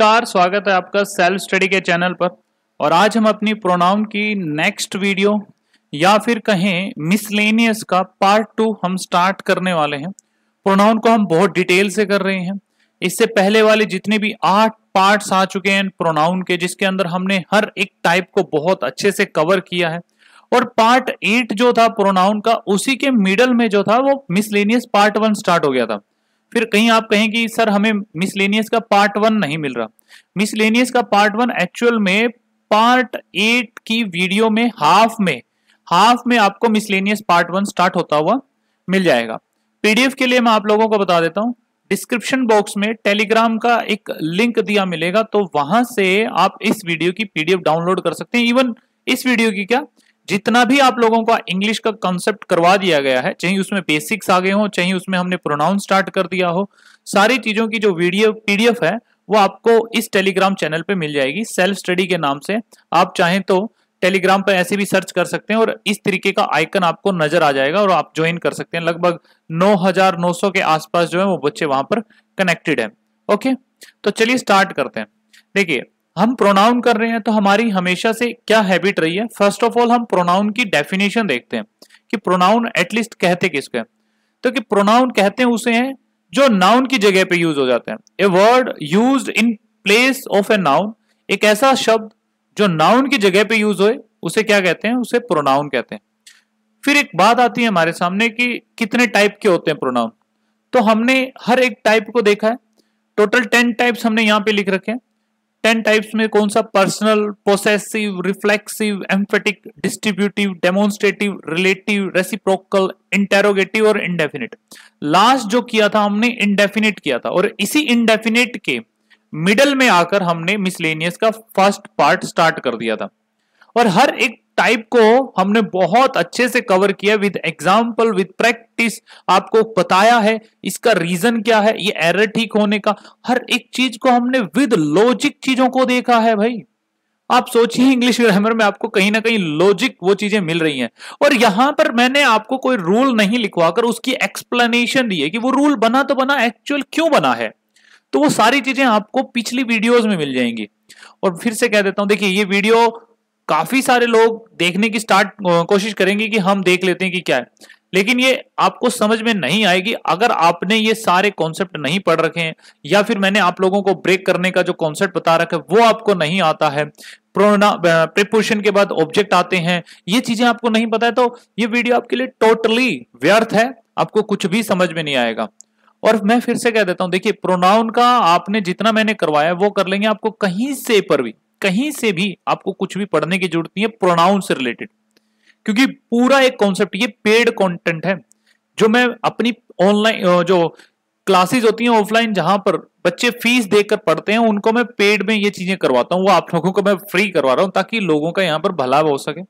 नमस्कार स्वागत है आपका सेल्फ स्टडी के चैनल पर और आज हम अपनी प्रोनाउन की नेक्स्ट वीडियो या फिर कहें मिसलेनियस का पार्ट टू हम स्टार्ट करने वाले हैं प्रोनाउन को हम बहुत डिटेल से कर रहे हैं इससे पहले वाले जितने भी आठ पार्ट्स आ चुके हैं प्रोनाउन के जिसके अंदर हमने हर एक टाइप को बहुत अच्छे से कवर किया है और पार्ट एट जो था प्रोनाउन का उसी के मिडल में जो था वो मिसलेनियस पार्ट वन स्टार्ट हो गया था फिर कहीं आप कहें कि सर हमें मिसलेनियस का पार्ट वन नहीं मिल रहा मिसलेनियस का पार्ट वन एक्चुअल में पार्ट एट की वीडियो में हाफ में हाफ में आपको मिसलेनियस पार्ट वन स्टार्ट होता हुआ मिल जाएगा पीडीएफ के लिए मैं आप लोगों को बता देता हूं डिस्क्रिप्शन बॉक्स में टेलीग्राम का एक लिंक दिया मिलेगा तो वहां से आप इस वीडियो की पीडीएफ डाउनलोड कर सकते हैं इवन इस वीडियो की क्या जितना भी आप लोगों का इंग्लिश का कॉन्सेप्ट करवा दिया गया है चाहे उसमें बेसिक्स आ गए हो चाहे उसमें हमने प्रोनाउन स्टार्ट कर दिया हो सारी चीजों की जो वीडियो पीडीएफ है वो आपको इस टेलीग्राम चैनल पे मिल जाएगी सेल्फ स्टडी के नाम से आप चाहें तो टेलीग्राम पर ऐसे भी सर्च कर सकते हैं और इस तरीके का आइकन आपको नजर आ जाएगा और आप ज्वाइन कर सकते हैं लगभग 9,900 के आसपास जो है वो बच्चे वहां पर कनेक्टेड है ओके तो चलिए स्टार्ट करते हैं देखिए हम प्रोनाउन कर रहे हैं तो हमारी हमेशा से क्या हैबिट रही है फर्स्ट ऑफ ऑल हम प्रोनाउन की डेफिनेशन देखते हैं कि प्रोनाउन एटलीस्ट कहते किसके तो कि प्रोनाउन कहते हैं उसे हैं जो नाउन की जगह पे यूज हो जाते हैं a word use in place of a noun एक ऐसा शब्द जो नाउन की जगह पे यूज होए उसे क्या कहते हैं उसे प्रोनाउन कहते हैं फिर एक बात आती है हमारे सामने कि कितने टाइप के होते हैं प्रोनाउन तो हमने हर एक टाइप को देखा है टोटल टेन टाइप्स हमने यहाँ पे लिख रखे हैं टेन टाइप्स में कौन सा personal possessive reflexive emphatic distributive demonstrative relative reciprocal interrogative और इनडेफिनेट लास्ट जो किया था हमने इनडेफिनेट किया था और इसी इनडेफिनेट के मिडल में आकर हमने मिसलेनियस का फर्स्ट पार्ट स्टार्ट कर दिया था और हर एक टाइप को हमने बहुत अच्छे से कवर किया विद एग्जाम्पल विद प्रैक्टिस आपको बताया है इसका रीजन क्या है ये एरर ठीक होने का हर एक चीज को हमने विद लॉजिक चीजों को देखा है भाई आप सोचिए इंग्लिश ग्रामर में आपको कहीं ना कहीं लॉजिक वो चीजें मिल रही हैं और यहां पर मैंने आपको कोई रूल नहीं लिखवाकर उसकी एक्सप्लेनेशन दी है कि वो रूल बना तो बना एक्चुअल क्यों बना है तो वो सारी चीजें आपको पिछली वीडियोस में मिल जाएंगी और फिर से कह देता हूं देखिए ये वीडियो काफी सारे लोग देखने की स्टार्ट कोशिश करेंगे कि हम देख लेते हैं कि क्या है लेकिन ये आपको समझ में नहीं आएगी अगर आपने ये सारे कॉन्सेप्ट नहीं पढ़ रखे हैं या फिर मैंने आप लोगों को ब्रेक करने का जो कॉन्सेप्ट बता रखा है वो आपको नहीं आता है प्रोना के बाद ऑब्जेक्ट आते हैं ये चीजें आपको नहीं पता है तो ये वीडियो आपके लिए टोटली व्यर्थ है आपको कुछ भी समझ में नहीं आएगा और मैं फिर से कह देता हूं देखिए प्रोनाउन का आपने जितना मैंने करवाया वो कर लेंगे आपको कहीं से पर भी कहीं से भी आपको कुछ भी पढ़ने की जरूरत नहीं है प्रोनाउन से रिलेटेड क्योंकि पूरा एक कॉन्सेप्ट ये पेड कंटेंट है जो मैं अपनी ऑनलाइन जो क्लासेस होती हैं ऑफलाइन जहां पर बच्चे फीस देकर पढ़ते हैं उनको मैं पेड में ये चीजें करवाता हूँ वो आप लोगों को मैं फ्री करवा रहा हूँ ताकि लोगों का यहाँ पर भला हो सके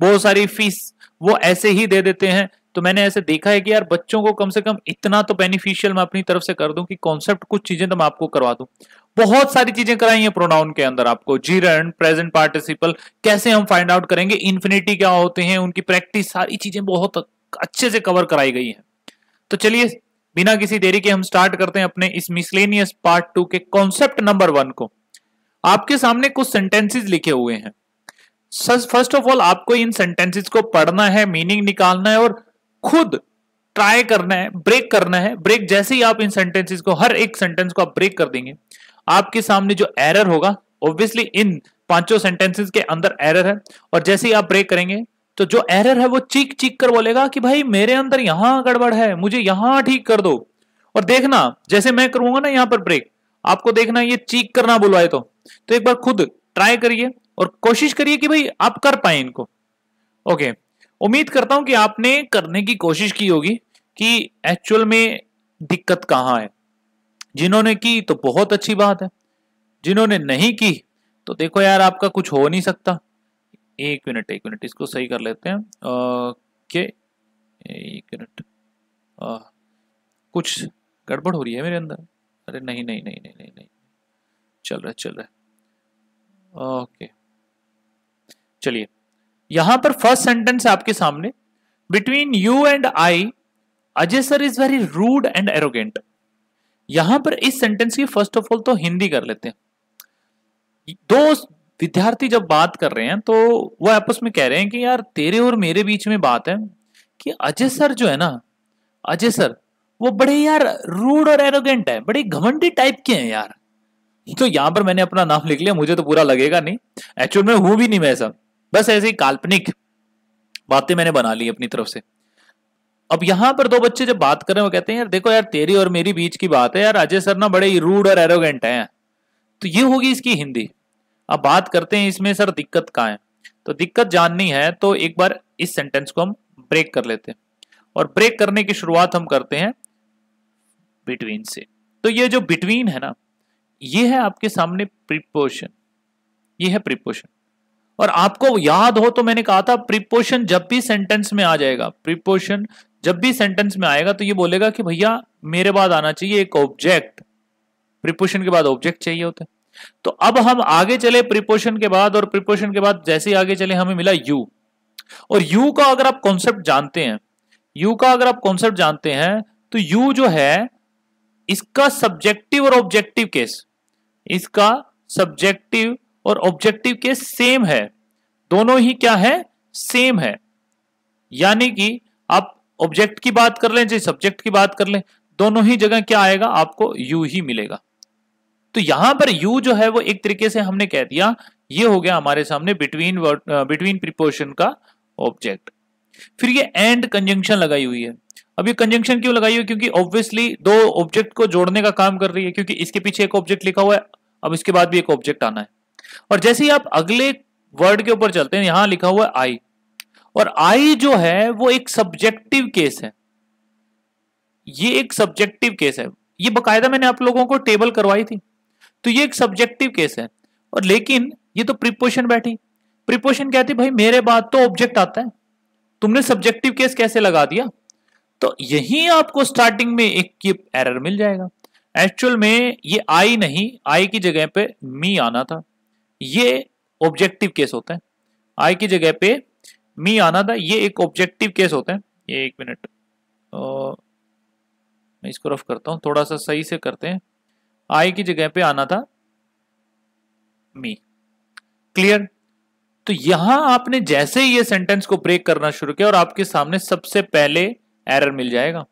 बहुत सारी फीस वो ऐसे ही दे देते हैं तो मैंने ऐसे देखा है कि यार बच्चों को कम से कम इतना तो बेनिफिशियल मैं अपनी तरफ से कर दूं कि कॉन्सेप्ट कुछ चीजें तो मैं आपको करवा दूं बहुत सारी चीजें कराई हैं प्रोनाउन के अंदर आपको जीरन प्रेजेंट पार्टिसिपल कैसे हम फाइंड आउट करेंगे इन्फिनिटी क्या होते हैं उनकी प्रैक्टिस सारी चीजें बहुत अच्छे से कवर कराई गई है तो चलिए बिना किसी देरी के हम स्टार्ट करते हैं अपने इस मिसलेनियस पार्ट टू के कॉन्सेप्ट नंबर वन को आपके सामने कुछ सेंटेंसेस लिखे हुए हैं फर्स्ट ऑफ ऑल आपको इन सेंटेंसेस को पढ़ना है मीनिंग निकालना है और खुद ट्राई करना है ब्रेक करना है ब्रेक जैसे ही आप इन सेंटेंसेस को हर एक सेंटेंस को आप ब्रेक कर देंगे आपके सामने जो एरर होगा ऑब्वियसली इन पांचों सेंटेंसेस के अंदर एरर है और जैसे ही आप ब्रेक करेंगे तो जो एरर है वो चीख चीख कर बोलेगा कि भाई मेरे अंदर यहां गड़बड़ है मुझे यहां ठीक कर दो और देखना जैसे मैं करूंगा ना यहां पर ब्रेक आपको देखना ये चीख करना बुलवाए तो तो एक बार खुद ट्राई करिए और कोशिश करिए कि भाई आप कर पाए इनको ओके okay. उम्मीद करता हूं कि आपने करने की कोशिश की होगी कि एक्चुअल में दिक्कत कहाँ है जिन्होंने की तो बहुत अच्छी बात है जिन्होंने नहीं की तो देखो यार आपका कुछ हो नहीं सकता एक मिनट एक मिनट इसको सही कर लेते हैं ओके एक मिनट कुछ गड़बड़ हो रही है मेरे अंदर अरे नहीं नहीं नहीं नहीं नहीं नहीं चल रहा है चल रहा है ओके चलिए यहां पर फर्स्ट सेंटेंस है आपके सामने between you and I Ajay sir is very rude and arrogant यहां पर इस सेंटेंस की फर्स्ट ऑफ ऑल तो हिंदी कर लेते हैं दो विद्यार्थी जब बात कर रहे हैं तो वो आपस में कह रहे हैं कि यार तेरे और मेरे बीच में बात है कि अजय सर जो है ना अजय सर वो बड़े यार रूड और एरोगेंट है बड़े घमंडी टाइप के हैं यार तो यहां पर मैंने अपना नाम लिख लिया मुझे तो पूरा लगेगा नहीं एक्चुअल में हूं भी नहीं मैं ऐसा बस ऐसे ही काल्पनिक बातें मैंने बना ली अपनी तरफ से अब यहां पर दो बच्चे जब बात कर रहे हैं वो कहते हैं यार देखो यार तेरी और मेरी बीच की बात है यार अजय सर ना बड़े रूड और एरोगेंट हैं तो ये होगी इसकी हिंदी अब बात करते हैं इसमें सर दिक्कत कहाँ है तो दिक्कत जाननी है तो एक बार इस सेंटेंस को हम ब्रेक कर लेते हैं और ब्रेक करने की शुरुआत हम करते हैं बिटवीन से तो ये जो बिटवीन है ना ये है आपके सामने प्रिपोशन ये है प्रिपोशन और आपको याद हो तो मैंने कहा था प्रिपोशन जब भी सेंटेंस में आ जाएगा प्रिपोशन जब भी सेंटेंस में आएगा तो ये बोलेगा कि भैया मेरे बाद आना चाहिए एक ऑब्जेक्ट प्रिपोशन के बाद ऑब्जेक्ट चाहिए होता है तो अब हम आगे चले प्रिपोशन के बाद और प्रिपोशन के बाद जैसे ही आगे चले हमें मिला यू और यू का अगर आप कॉन्सेप्ट जानते हैं यू का अगर आप कॉन्सेप्ट जानते हैं तो यू जो है इसका सब्जेक्टिव और ऑब्जेक्टिव केस इसका सब्जेक्टिव और ऑब्जेक्टिव के सेम है दोनों ही क्या है सेम है यानी कि आप ऑब्जेक्ट की बात कर लें चाहे सब्जेक्ट की बात कर लें दोनों ही जगह क्या आएगा आपको यू ही मिलेगा तो यहां पर यू जो है वो एक तरीके से हमने कह दिया ये हो गया हमारे सामने बिटवीन वर्ड बिटवीन प्रिपोर्शन का ऑब्जेक्ट फिर ये एंड कंजंक्शन लगाई हुई है अब ये कंजंक्शन क्यों लगाई हुई क्योंकि ऑब्वियसली दो ऑब्जेक्ट को जोड़ने का काम कर रही है क्योंकि इसके पीछे एक ऑब्जेक्ट लिखा हुआ है अब इसके बाद भी एक ऑब्जेक्ट आना है और जैसे ही आप अगले वर्ड के ऊपर चलते हैं यहां लिखा हुआ है आई और आई जो है वो एक सब्जेक्टिव केस है ये एक सब्जेक्टिव केस है ये बकायदा मैंने आप लोगों को टेबल करवाई थी तो ये एक सब्जेक्टिव केस है और लेकिन ये तो प्रिपोशन बैठी प्रिपोशन कहती भाई मेरे बात तो ऑब्जेक्ट आता है तुमने सब्जेक्टिव केस कैसे लगा दिया तो यही आपको स्टार्टिंग में एक एरर मिल जाएगा एक्चुअल में ये आई नहीं आई की जगह पे मी आना था ये ऑब्जेक्टिव केस होता है आई की जगह पे मी आना था ये एक ऑब्जेक्टिव केस होता है ये एक मिनट मैं इसको रफ करता हूँ थोड़ा सा सही से करते हैं आई की जगह पे आना था मी क्लियर तो यहां आपने जैसे ही ये सेंटेंस को ब्रेक करना शुरू किया और आपके सामने सबसे पहले एरर मिल जाएगा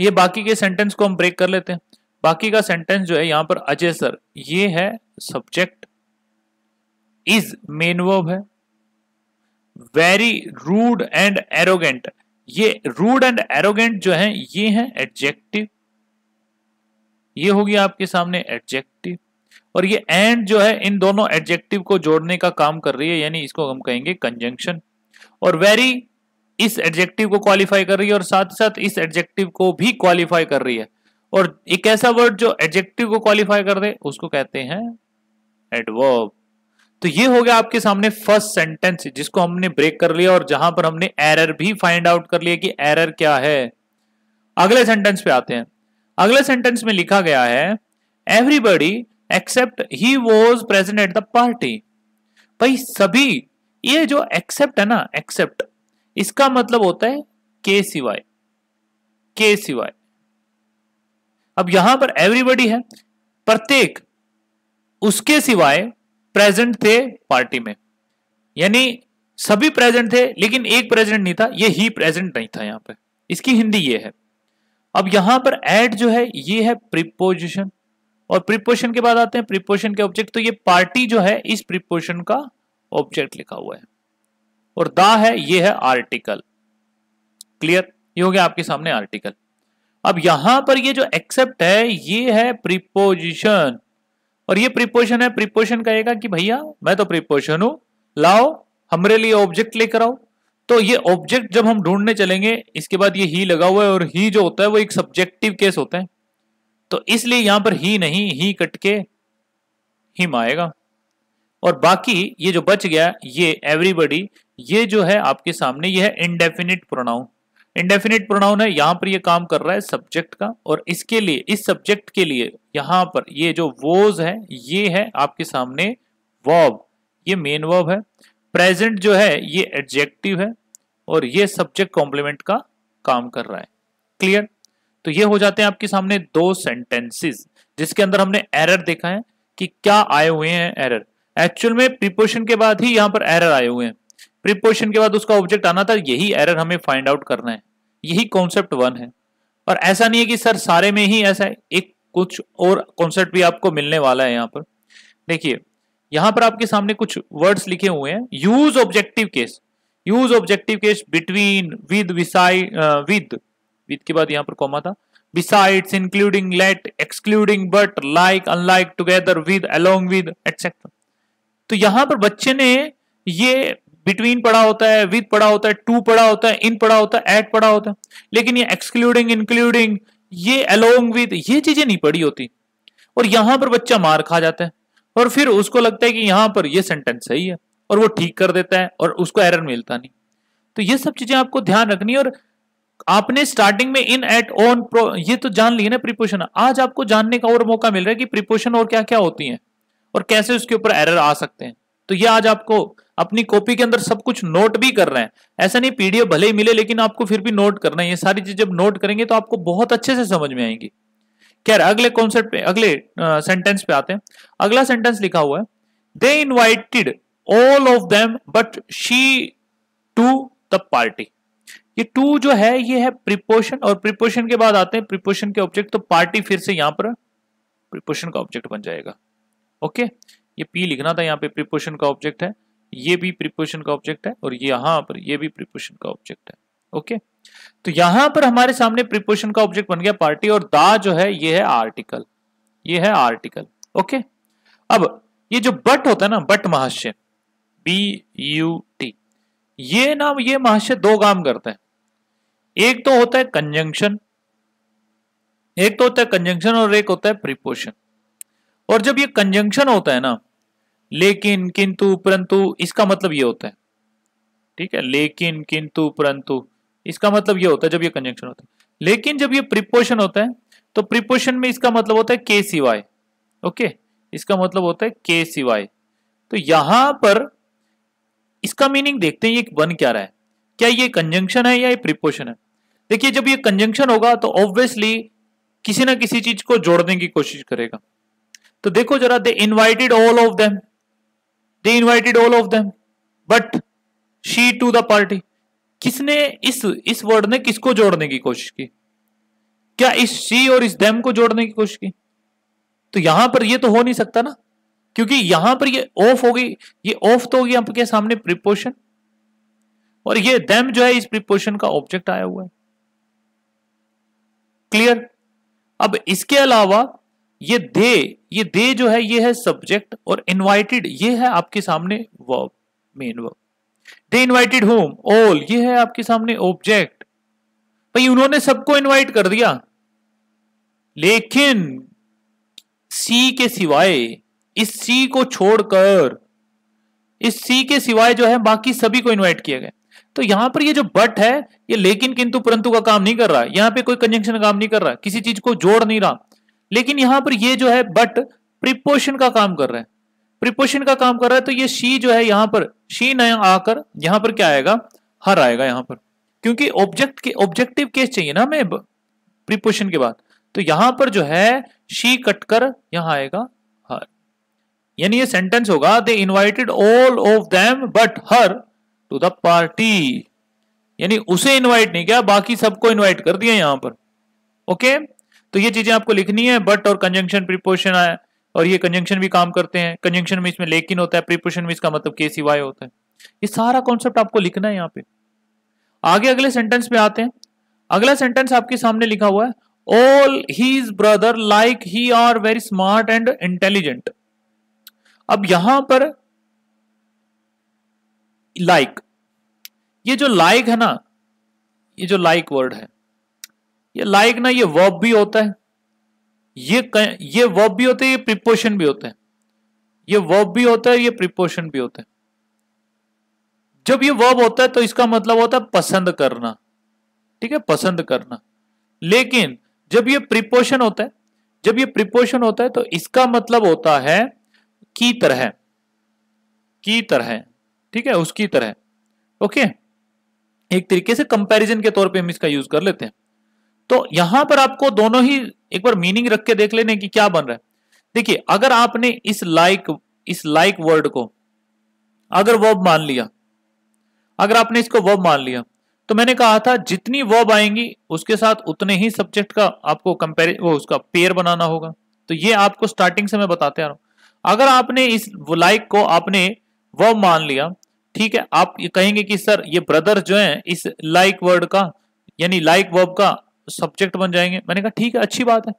ये बाकी के सेंटेंस को हम ब्रेक कर लेते हैं बाकी का सेंटेंस जो है यहां पर अजय सर ये है सब्जेक्ट इज मेन वर्ब है वेरी रूड एंड एरोगेंट ये रूड एंड एरोगेंट जो है ये है एडजेक्टिव ये होगी आपके सामने एडजेक्टिव और ये एंड जो है इन दोनों एडजेक्टिव को जोड़ने का काम कर रही है यानी इसको हम कहेंगे कंजंक्शन और वेरी इस एडजेक्टिव को क्वालिफाई कर रही है और साथ साथ इस एडजेक्टिव को भी क्वालिफाई कर रही है और एक ऐसा वर्ड जो एडजेक्टिव को क्वालिफाई कर दे उसको कहते हैं एडवर्ब तो ये हो गया आपके सामने फर्स्ट सेंटेंस जिसको हमने ब्रेक कर लिया और जहां पर हमने एरर भी फाइंड आउट कर लिया कि एरर क्या है अगले सेंटेंस पे आते हैं अगले सेंटेंस में लिखा गया है everybody except he was present at the party भाई सभी ये जो एक्सेप्ट है ना एक्सेप्ट इसका मतलब होता है के सिवाय के सिवाय अब यहां पर एवरीबडी है प्रत्येक उसके सिवाय प्रेजेंट थे पार्टी में यानी सभी प्रेजेंट थे लेकिन एक प्रेजेंट नहीं था ये ही प्रेजेंट नहीं था यहां पर इसकी हिंदी ये है अब यहां पर एड जो है ये है प्रिपोजिशन और प्रिपोजिशन के बाद आते हैं प्रिपोजिशन के ऑब्जेक्ट तो ये पार्टी जो है इस प्रिपोजिशन का ऑब्जेक्ट लिखा हुआ है और दा है ये है आर्टिकल क्लियर ये हो गया आपके सामने आर्टिकल अब यहां पर ये जो एक्सेप्ट है ये है प्रिपोजिशन और ये प्रिपोशन है प्रिपोशन कहेगा कि भैया मैं तो प्रिपोशन हूं लाओ हमारे लिए ऑब्जेक्ट लेकर आओ तो ये ऑब्जेक्ट जब हम ढूंढने चलेंगे इसके बाद ये ही लगा हुआ है और ही जो होता है वो एक सब्जेक्टिव केस होता है तो इसलिए यहां पर ही नहीं ही कट के हिम आएगा और बाकी ये जो बच गया ये एवरीबडी ये जो है आपके सामने ये है इनडेफिनिट प्रोनाउन इंडेफिनिट प्रोनाउन है यहाँ पर ये काम कर रहा है सब्जेक्ट का और इसके लिए इस सब्जेक्ट के लिए यहाँ पर ये जो वोज है ये है आपके सामने वॉब ये मेन वर्ब है प्रेजेंट जो है ये एडजेक्टिव है और ये सब्जेक्ट कॉम्प्लीमेंट का काम कर रहा है क्लियर तो ये हो जाते हैं आपके सामने दो सेंटेंसेस जिसके अंदर हमने एरर देखा है कि क्या आए हुए हैं एरर एक्चुअल में प्रिपोशन के बाद ही यहाँ पर एरर आए हुए हैं प्रिपोशन के बाद उसका ऑब्जेक्ट आना था यही एरर हमें फाइंड आउट करना है यही कॉन्सेप्ट वन है और ऐसा नहीं है कि सर सारे में ही ऐसा है एक कुछ और कॉन्सेप्ट भी आपको मिलने वाला है यहाँ पर देखिए यहां पर आपके सामने कुछ वर्ड्स लिखे हुए हैं use objective case use objective case between with beside with with के बाद यहाँ पर कॉमा था besides including let excluding but like unlike together with along with etcetera तो यहां पर बच्चे ने ये बिटवीन पड़ा होता है विद पड़ा होता है टू पड़ा होता है इन पड़ा होता है एट पड़ा होता है लेकिन ये एक्सक्लूडिंग इंक्लूडिंग ये अलोंग विद ये चीजें नहीं पड़ी होती और यहां पर बच्चा मार खा जाता है और फिर उसको लगता है कि यहां पर ये सेंटेंस सही है और वो ठीक कर देता है और उसको एरर मिलता नहीं तो ये सब चीजें आपको ध्यान रखनी है और आपने स्टार्टिंग में इन एट ऑन प्रो ये तो जान लिया ना प्रिपोशन आज आपको जानने का और मौका मिल रहा है कि प्रिपोशन और क्या क्या होती है और कैसे उसके ऊपर एरर आ सकते हैं तो ये आज आपको अपनी कॉपी के अंदर सब कुछ नोट भी कर रहे हैं ऐसा नहीं पीडीएफ भले ही मिले लेकिन आपको फिर भी नोट करना है ये सारी चीज जब नोट करेंगे तो आपको बहुत अच्छे से समझ में आएंगी क्या अगले कॉन्सेप्ट पे अगले सेंटेंस पे आते हैं अगला सेंटेंस लिखा हुआ है they invited all of them but she to the party ये टू जो है ये है प्रिपोशन और प्रिपोशन के बाद आते हैं प्रिपोशन के ऑब्जेक्ट तो पार्टी फिर से यहां पर प्रिपोशन का ऑब्जेक्ट बन जाएगा ओके ये पी लिखना था यहाँ पे प्रिपोशन का ऑब्जेक्ट है ये भी प्रिपोजिशन का ऑब्जेक्ट है और यहां पर ये भी प्रिपोजिशन का ऑब्जेक्ट है ओके तो यहां पर हमारे सामने प्रिपोजिशन का ऑब्जेक्ट बन गया पार्टी और दा जो है ये है आर्टिकल ये है आर्टिकल ओके अब ये जो बट होता है ना बट महाशय बी यू टी ये नाम ये महाशय दो काम करता है एक तो होता है कंजंक्शन एक तो होता है कंजंक्शन और एक होता है प्रिपोशन और जब ये कंजंक्शन होता है ना लेकिन किंतु परंतु इसका मतलब ये होता है ठीक है लेकिन किंतु परंतु इसका मतलब ये होता है जब ये कंजंक्शन होता है लेकिन जब ये प्रिपोशन होता है तो प्रिपोशन में इसका मतलब होता है के सिवाय ओके इसका मतलब होता है के सिवाय तो यहां पर इसका मीनिंग देखते हैं ये बन क्या रहा है क्या ये कंजंक्शन है या ये प्रिपोशन है देखिए जब ये कंजंक्शन होगा तो ऑब्वियसली किसी ना किसी चीज को जोड़ने की कोशिश करेगा तो देखो जरा they invited all of them they invited all of them but she to the party किसने इस इस वर्ड ने किसको जोड़ने की कोशिश की क्या इस शी और इस देम को जोड़ने की कोशिश की तो यहां पर ये तो हो नहीं सकता ना क्योंकि यहां पर ये ऑफ हो गई ये ऑफ तो होगी आपके सामने प्रिपोशन और ये देम जो है इस प्रिपोशन का ऑब्जेक्ट आया हुआ है क्लियर अब इसके अलावा ये दे ये दे जो है ये है सब्जेक्ट और इनवाइटेड ये है आपके सामने verb main verb they invited home all ये है आपके सामने ऑब्जेक्ट भाई उन्होंने सबको इनवाइट कर दिया लेकिन सी के सिवाय इस सी को छोड़कर इस सी के सिवाय जो है बाकी सभी को इनवाइट किया गया तो यहां पर ये जो बट है ये लेकिन किंतु परंतु का काम नहीं कर रहा है यहां पे कोई कंजंक्शन काम नहीं कर रहा किसी चीज को जोड़ नहीं रहा लेकिन यहां पर ये जो है बट प्रिपोशन का काम कर रहे हैं प्रिपोशन का काम कर रहा है तो ये शी जो है यहां पर शी न आकर यहां पर क्या आएगा हर आएगा यहां पर क्योंकि ऑब्जेक्ट के ऑब्जेक्टिव केस चाहिए ना हमें प्रिपोशन के बाद तो यहां पर जो है शी कटकर यहां आएगा हर यानी ये सेंटेंस होगा they invited all of them but her to the party यानी उसे इनवाइट नहीं किया बाकी सबको इनवाइट कर दिया यहां पर ओके okay? तो ये चीजें आपको लिखनी है बट और कंजंक्शन प्रिपोशन आया और ये कंजंक्शन भी काम करते हैं कंजंक्शन में इसमें लेकिन होता है प्रिपोशन में इसका मतलब के सिवाय होता है ये सारा कॉन्सेप्ट आपको लिखना है यहाँ पे आगे अगले सेंटेंस पे आते हैं अगला सेंटेंस आपके सामने लिखा हुआ है all his brother like he are very smart and intelligent अब यहां पर लाइक like, ये जो लाइक like है ना ये जो लाइक like वर्ड है ये लाइक ना ये वर्ब भी होता है ये ये वर्ब भी होते हैं ये प्रिपोर्शन भी होते हैं ये वर्ब भी होता है ये प्रिपोर्शन भी होता है जब ये वर्ब होता है तो इसका मतलब होता है पसंद करना ठीक है पसंद करना लेकिन जब ये प्रिपोशन होता है जब ये प्रिपोर्शन होता है तो इसका मतलब होता है की तरह की तरह ठीक है उसकी तरह ओके एक तरीके से कंपैरिजन के तौर पे हम इसका यूज कर लेते हैं तो यहां पर आपको दोनों ही एक बार मीनिंग रख के देख लेने की क्या बन रहा है देखिए अगर आपने इस लाइक इस लाइक वर्ड को अगर वर्ब मान लिया अगर आपने इसको वर्ब मान लिया तो मैंने कहा था जितनी वर्ब आएंगी उसके साथ उतने ही सब्जेक्ट का आपको कंपेयर वो उसका पेयर बनाना होगा तो ये आपको स्टार्टिंग से मैं बताते आ रहा हूं अगर आपने इस लाइक को आपने वर्ब मान लिया ठीक है आप ये कहेंगे कि सर ये ब्रदर जो है इस लाइक वर्ड का यानी लाइक वर्ब का सब्जेक्ट बन जाएंगे मैंने कहा ठीक है अच्छी बात है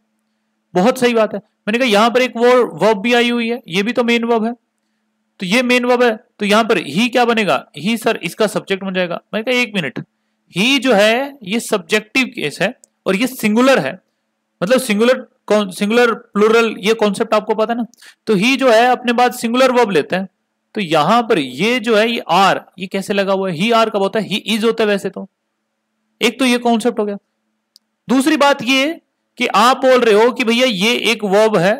बहुत सही बात है मैंने कहा यहां पर एक वो वर्ब भी आई हुई है ये भी तो मेन वर्ब है तो ये मेन वर्ब है तो यहां पर ही क्या बनेगा ही सर इसका सब्जेक्ट बन जाएगा मैंने कहा एक मिनट ही जो है ये सब्जेक्टिव केस है और ये सिंगुलर है मतलब सिंगुलर सिंगुलर प्लूरल ये कॉन्सेप्ट आपको पता है ना तो ही जो है अपने बाद सिंगुलर वर्ब लेते हैं तो यहां पर ये जो है ये आर ये कैसे लगा हुआ है ही आर कब होता है ही इज होता है वैसे तो एक तो ये कॉन्सेप्ट हो गया दूसरी बात ये कि आप बोल रहे हो कि भैया ये एक वर्ब है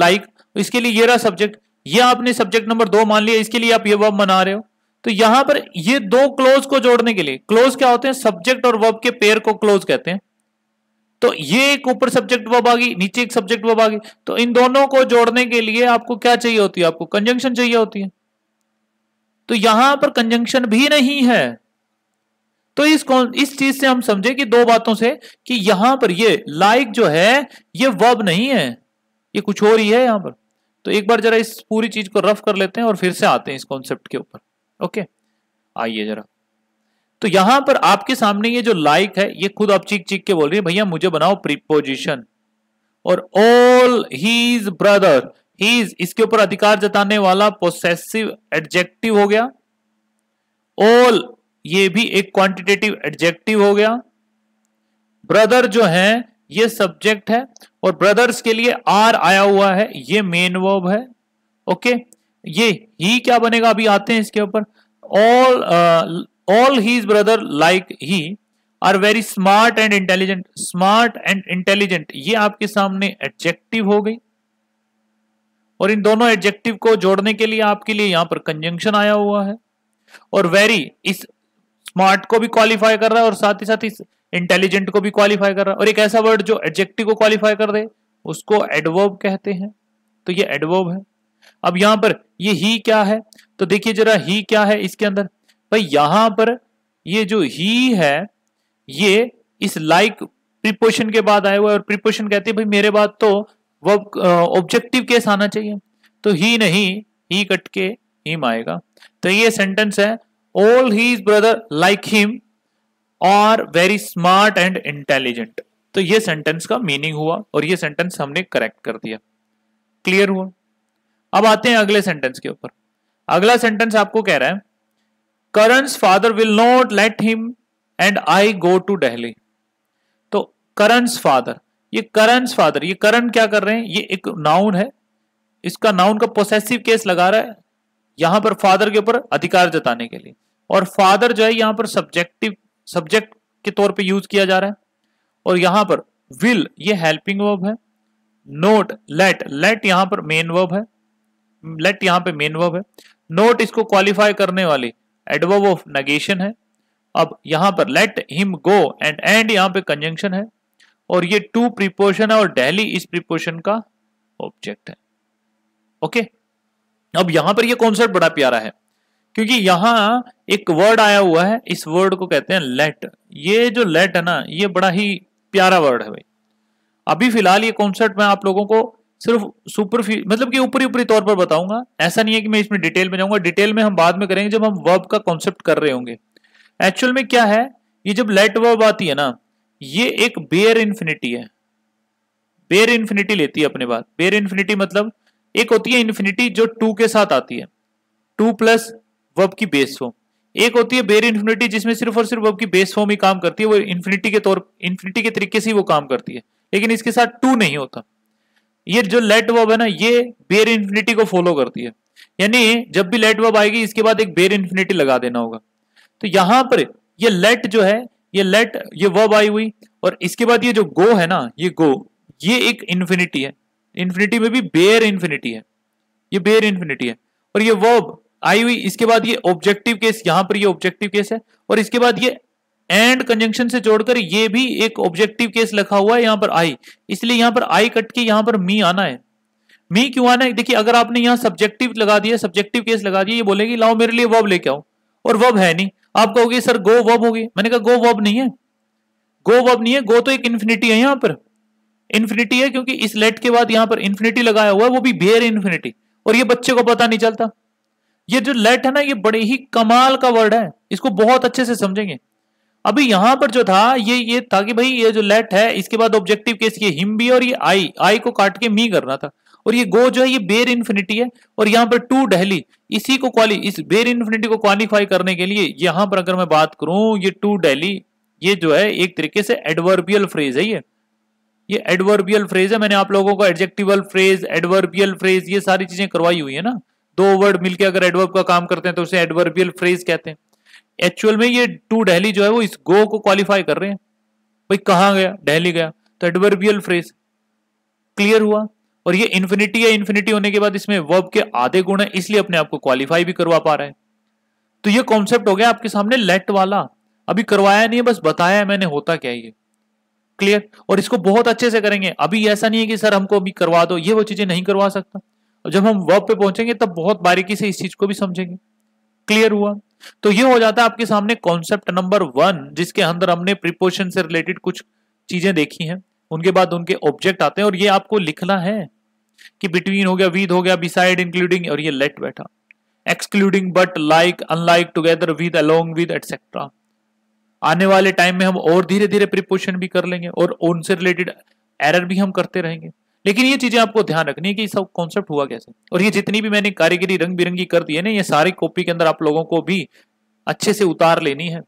लाइक तो इसके लिए ये रहा सब्जेक्ट ये आपने सब्जेक्ट नंबर दो मान लिया इसके लिए आप ये वर्ब बना रहे हो तो यहां पर ये दो क्लोज को जोड़ने के लिए क्लोज क्या होते हैं सब्जेक्ट और वर्ब के पेयर को क्लोज कहते हैं तो ये एक ऊपर सब्जेक्ट वर्ब आ गई नीचे एक सब्जेक्ट वर्ब आ गई तो इन दोनों को जोड़ने के लिए आपको क्या चाहिए होती है आपको कंजंक्शन चाहिए होती है तो यहां पर कंजंक्शन भी नहीं है तो इस कौन इस चीज से हम समझे कि दो बातों से कि यहां पर ये लाइक जो है ये वब नहीं है ये कुछ और ही है यहां पर तो एक बार जरा इस पूरी चीज को रफ कर लेते हैं और फिर से आते हैं इस कॉन्सेप्ट के ऊपर ओके आइए जरा तो यहां पर आपके सामने ये जो लाइक है ये खुद आप चीख चीख के बोल रही है भैया मुझे बनाओ प्रीपोजिशन और ऑल हीज ब्रदर हीज इसके ऊपर अधिकार जताने वाला पोसेसिव एडजेक्टिव हो गया ऑल ये भी एक क्वांटिटेटिव एडजेक्टिव हो गया ब्रदर जो है ये सब्जेक्ट है और ब्रदर्स के लिए आर आया हुआ है ये मेन वर्ब है ओके ये ही क्या बनेगा अभी आते हैं इसके ऊपर all all his brother like he are very smart and intelligent smart and intelligent ये आपके सामने एडजेक्टिव हो गई और इन दोनों एडजेक्टिव को जोड़ने के लिए आपके लिए यहां पर कंजंक्शन आया हुआ है और वेरी इस स्मार्ट को भी क्वालिफाई कर रहा है और साथ ही साथ इंटेलिजेंट को भी क्वालिफाई कर रहा है और एक ऐसा वर्ड जो एडजेक्टिव को क्वालिफाई कर दे उसको एडवर्ब कहते हैं तो ये एडवर्ब है अब यहां पर ये ही क्या है तो देखिए जरा ही क्या है इसके अंदर भाई यहां पर ये जो ही है ये इस लाइक like प्रिपोशन के बाद आया हुआ है और प्रिपोशन कहती है भाई मेरे बाद तो वर्ब ऑब्जेक्टिव केस आना चाहिए तो ही नहीं ही कट के ही आएगा तो ये सेंटेंस है all his brother like him are very smart and intelligent तो ये सेंटेंस का मीनिंग हुआ और ये सेंटेंस हमने करेक्ट कर दिया क्लियर हुआ अब आते हैं अगले सेंटेंस के ऊपर अगला सेंटेंस आपको कह रहा है Karan's father will not let him and I go to Delhi तो करंस फादर ये करंस फादर ये करण क्या कर रहे हैं ये एक नाउन है इसका नाउन का पोसेसिव केस लगा रहा है यहां पर फादर के ऊपर अधिकार जताने के लिए और फादर जो है यहां पर सब्जेक्टिव सब्जेक्ट के तौर पे यूज किया जा रहा है और यहां पर विल ये हेल्पिंग वर्ब है नोट लेट लेट यहां पर मेन वर्ब है लेट यहां पे मेन वर्ब है नोट इसको क्वालिफाई करने वाली एडवर्ब ऑफ नगेशन है अब यहां पर let him go and and यहां पे कंजंक्शन है और ये टू प्रिपोर्शन है और डेली इस प्रिपोर्शन का ऑब्जेक्ट है ओके okay? अब यहां पर ये कॉन्सेप्ट बड़ा प्यारा है क्योंकि यहाँ एक वर्ड आया हुआ है इस वर्ड को कहते हैं लेट ये जो लेट है ना ये बड़ा ही प्यारा वर्ड है भाई अभी फिलहाल ये कॉन्सेप्ट मैं आप लोगों को सिर्फ सुपर मतलब कि ऊपरी ऊपरी तौर पर बताऊंगा ऐसा नहीं है कि मैं इसमें डिटेल में जाऊंगा डिटेल में हम बाद में करेंगे जब हम वर्ब का कॉन्सेप्ट कर रहे होंगे एक्चुअल में क्या है ये जब लेट वर्ब आती है ना ये एक बेयर इन्फिनिटी है बेयर इन्फिनिटी लेती है अपने बात बेयर इन्फिनिटी मतलब एक होती है इन्फिनिटी जो टू के साथ आती है टू प्लस वर्ब की बेस फॉर्म एक होती है बेर इन्फिनिटी जिसमें सिर्फ और सिर्फ वर्ब की बेस फॉर्म ही काम करती है वो इन्फिनिटी के तौर इन्फिनिटी के तरीके से ही वो काम करती है लेकिन इसके साथ टू नहीं होता ये जो लेट वर्ब है ना ये बेर इन्फिनिटी को फॉलो करती है यानी जब भी लेट वर्ब आएगी इसके बाद एक बेर इन्फिनिटी लगा देना होगा तो यहां पर ये लेट जो है ये लेट ये वर्ब आई हुई और इसके बाद ये जो गो है ना ये गो ये एक इन्फिनिटी है इन्फिनिटी में भी बेयर इन्फिनिटी है ये बेयर इन्फिनिटी है और ये वर्ब आई हुई इसके बाद ये ऑब्जेक्टिव केस यहां पर ये ऑब्जेक्टिव केस है और इसके बाद ये एंड कंजंक्शन से जोड़कर ये भी एक ऑब्जेक्टिव केस लिखा हुआ है यहां पर आई इसलिए यहां पर आई कट के यहां पर मी आना है मी क्यों आना है देखिए अगर आपने यहां सब्जेक्टिव लगा दिया सब्जेक्टिव केस लगा दिया ये बोलेगी लाओ मेरे लिए वब लेके आओ और वब है नहीं आप कहोगे सर गो वब होगी मैंने कहा गो वब नहीं है गो वब नहीं है गो तो एक इन्फिनिटी है यहां पर इन्फिनिटी है क्योंकि इस लेट के बाद यहां पर इन्फिनिटी लगाया हुआ है वो भी बेयर इन्फिनिटी और ये बच्चे को पता नहीं चलता ये जो लेट है ना ये बड़े ही कमाल का वर्ड है इसको बहुत अच्छे से समझेंगे अभी यहां पर जो था ये ये था कि भाई ये जो लेट है इसके बाद ऑब्जेक्टिव केस ये हिम भी और ये आई आई को काट के मी करना था और ये गो जो है ये बेर इन्फिनिटी है और यहाँ पर टू डहली इसी को क्वाली इस बेर इन्फिनिटी को क्वालिफाई करने के लिए यहां पर अगर मैं बात करूं ये टू डहली ये जो है एक तरीके से एडवर्बियल फ्रेज है ये ये एडवर्बियल फ्रेज है मैंने आप लोगों को एडजेक्टिवल फ्रेज एडवर्बियल फ्रेज ये सारी चीजें करवाई हुई है ना दो वर्ड मिलकर अगर एडवर्ब का काम करते हैं तो उसे एडवर्बियल फ्रेज कहते हैं एक्चुअल में ये टू डेहली जो है वो इस गो को क्वालिफाई कर रहे हैं भाई कहाँ गया डेहली गया तो एडवर्बियल फ्रेज क्लियर हुआ और ये इन्फिनिटी या इन्फिनिटी होने के बाद इसमें वर्ब के आधे गुण है इसलिए अपने आप को क्वालिफाई भी करवा पा रहे हैं तो ये कॉन्सेप्ट हो गया आपके सामने लेट वाला अभी करवाया नहीं है बस बताया है मैंने होता क्या ये क्लियर और इसको बहुत अच्छे से करेंगे अभी ऐसा नहीं है कि सर हमको अभी करवा दो ये वो चीजें नहीं करवा सकता और जब हम वर्ब पे पहुंचेंगे तब बहुत बारीकी से इस चीज को भी समझेंगे क्लियर हुआ तो ये हो जाता है आपके सामने कॉन्सेप्ट नंबर वन जिसके अंदर हमने प्रिपोशन से रिलेटेड कुछ चीजें देखी हैं उनके बाद उनके ऑब्जेक्ट आते हैं और ये आपको लिखना है कि बिटवीन हो गया विद हो गया बिसाइड इंक्लूडिंग और ये लेट बैठा excluding but like unlike together with along with etcetera आने वाले टाइम में हम और धीरे धीरे प्रिपोशन भी कर लेंगे और उनसे रिलेटेड एरर भी हम करते रहेंगे लेकिन ये चीजें आपको ध्यान रखनी है कि सब कॉन्सेप्ट हुआ कैसे और ये जितनी भी मैंने कारीगरी रंग बिरंगी कर दी है ना ये सारी कॉपी के अंदर आप लोगों को भी अच्छे से उतार लेनी है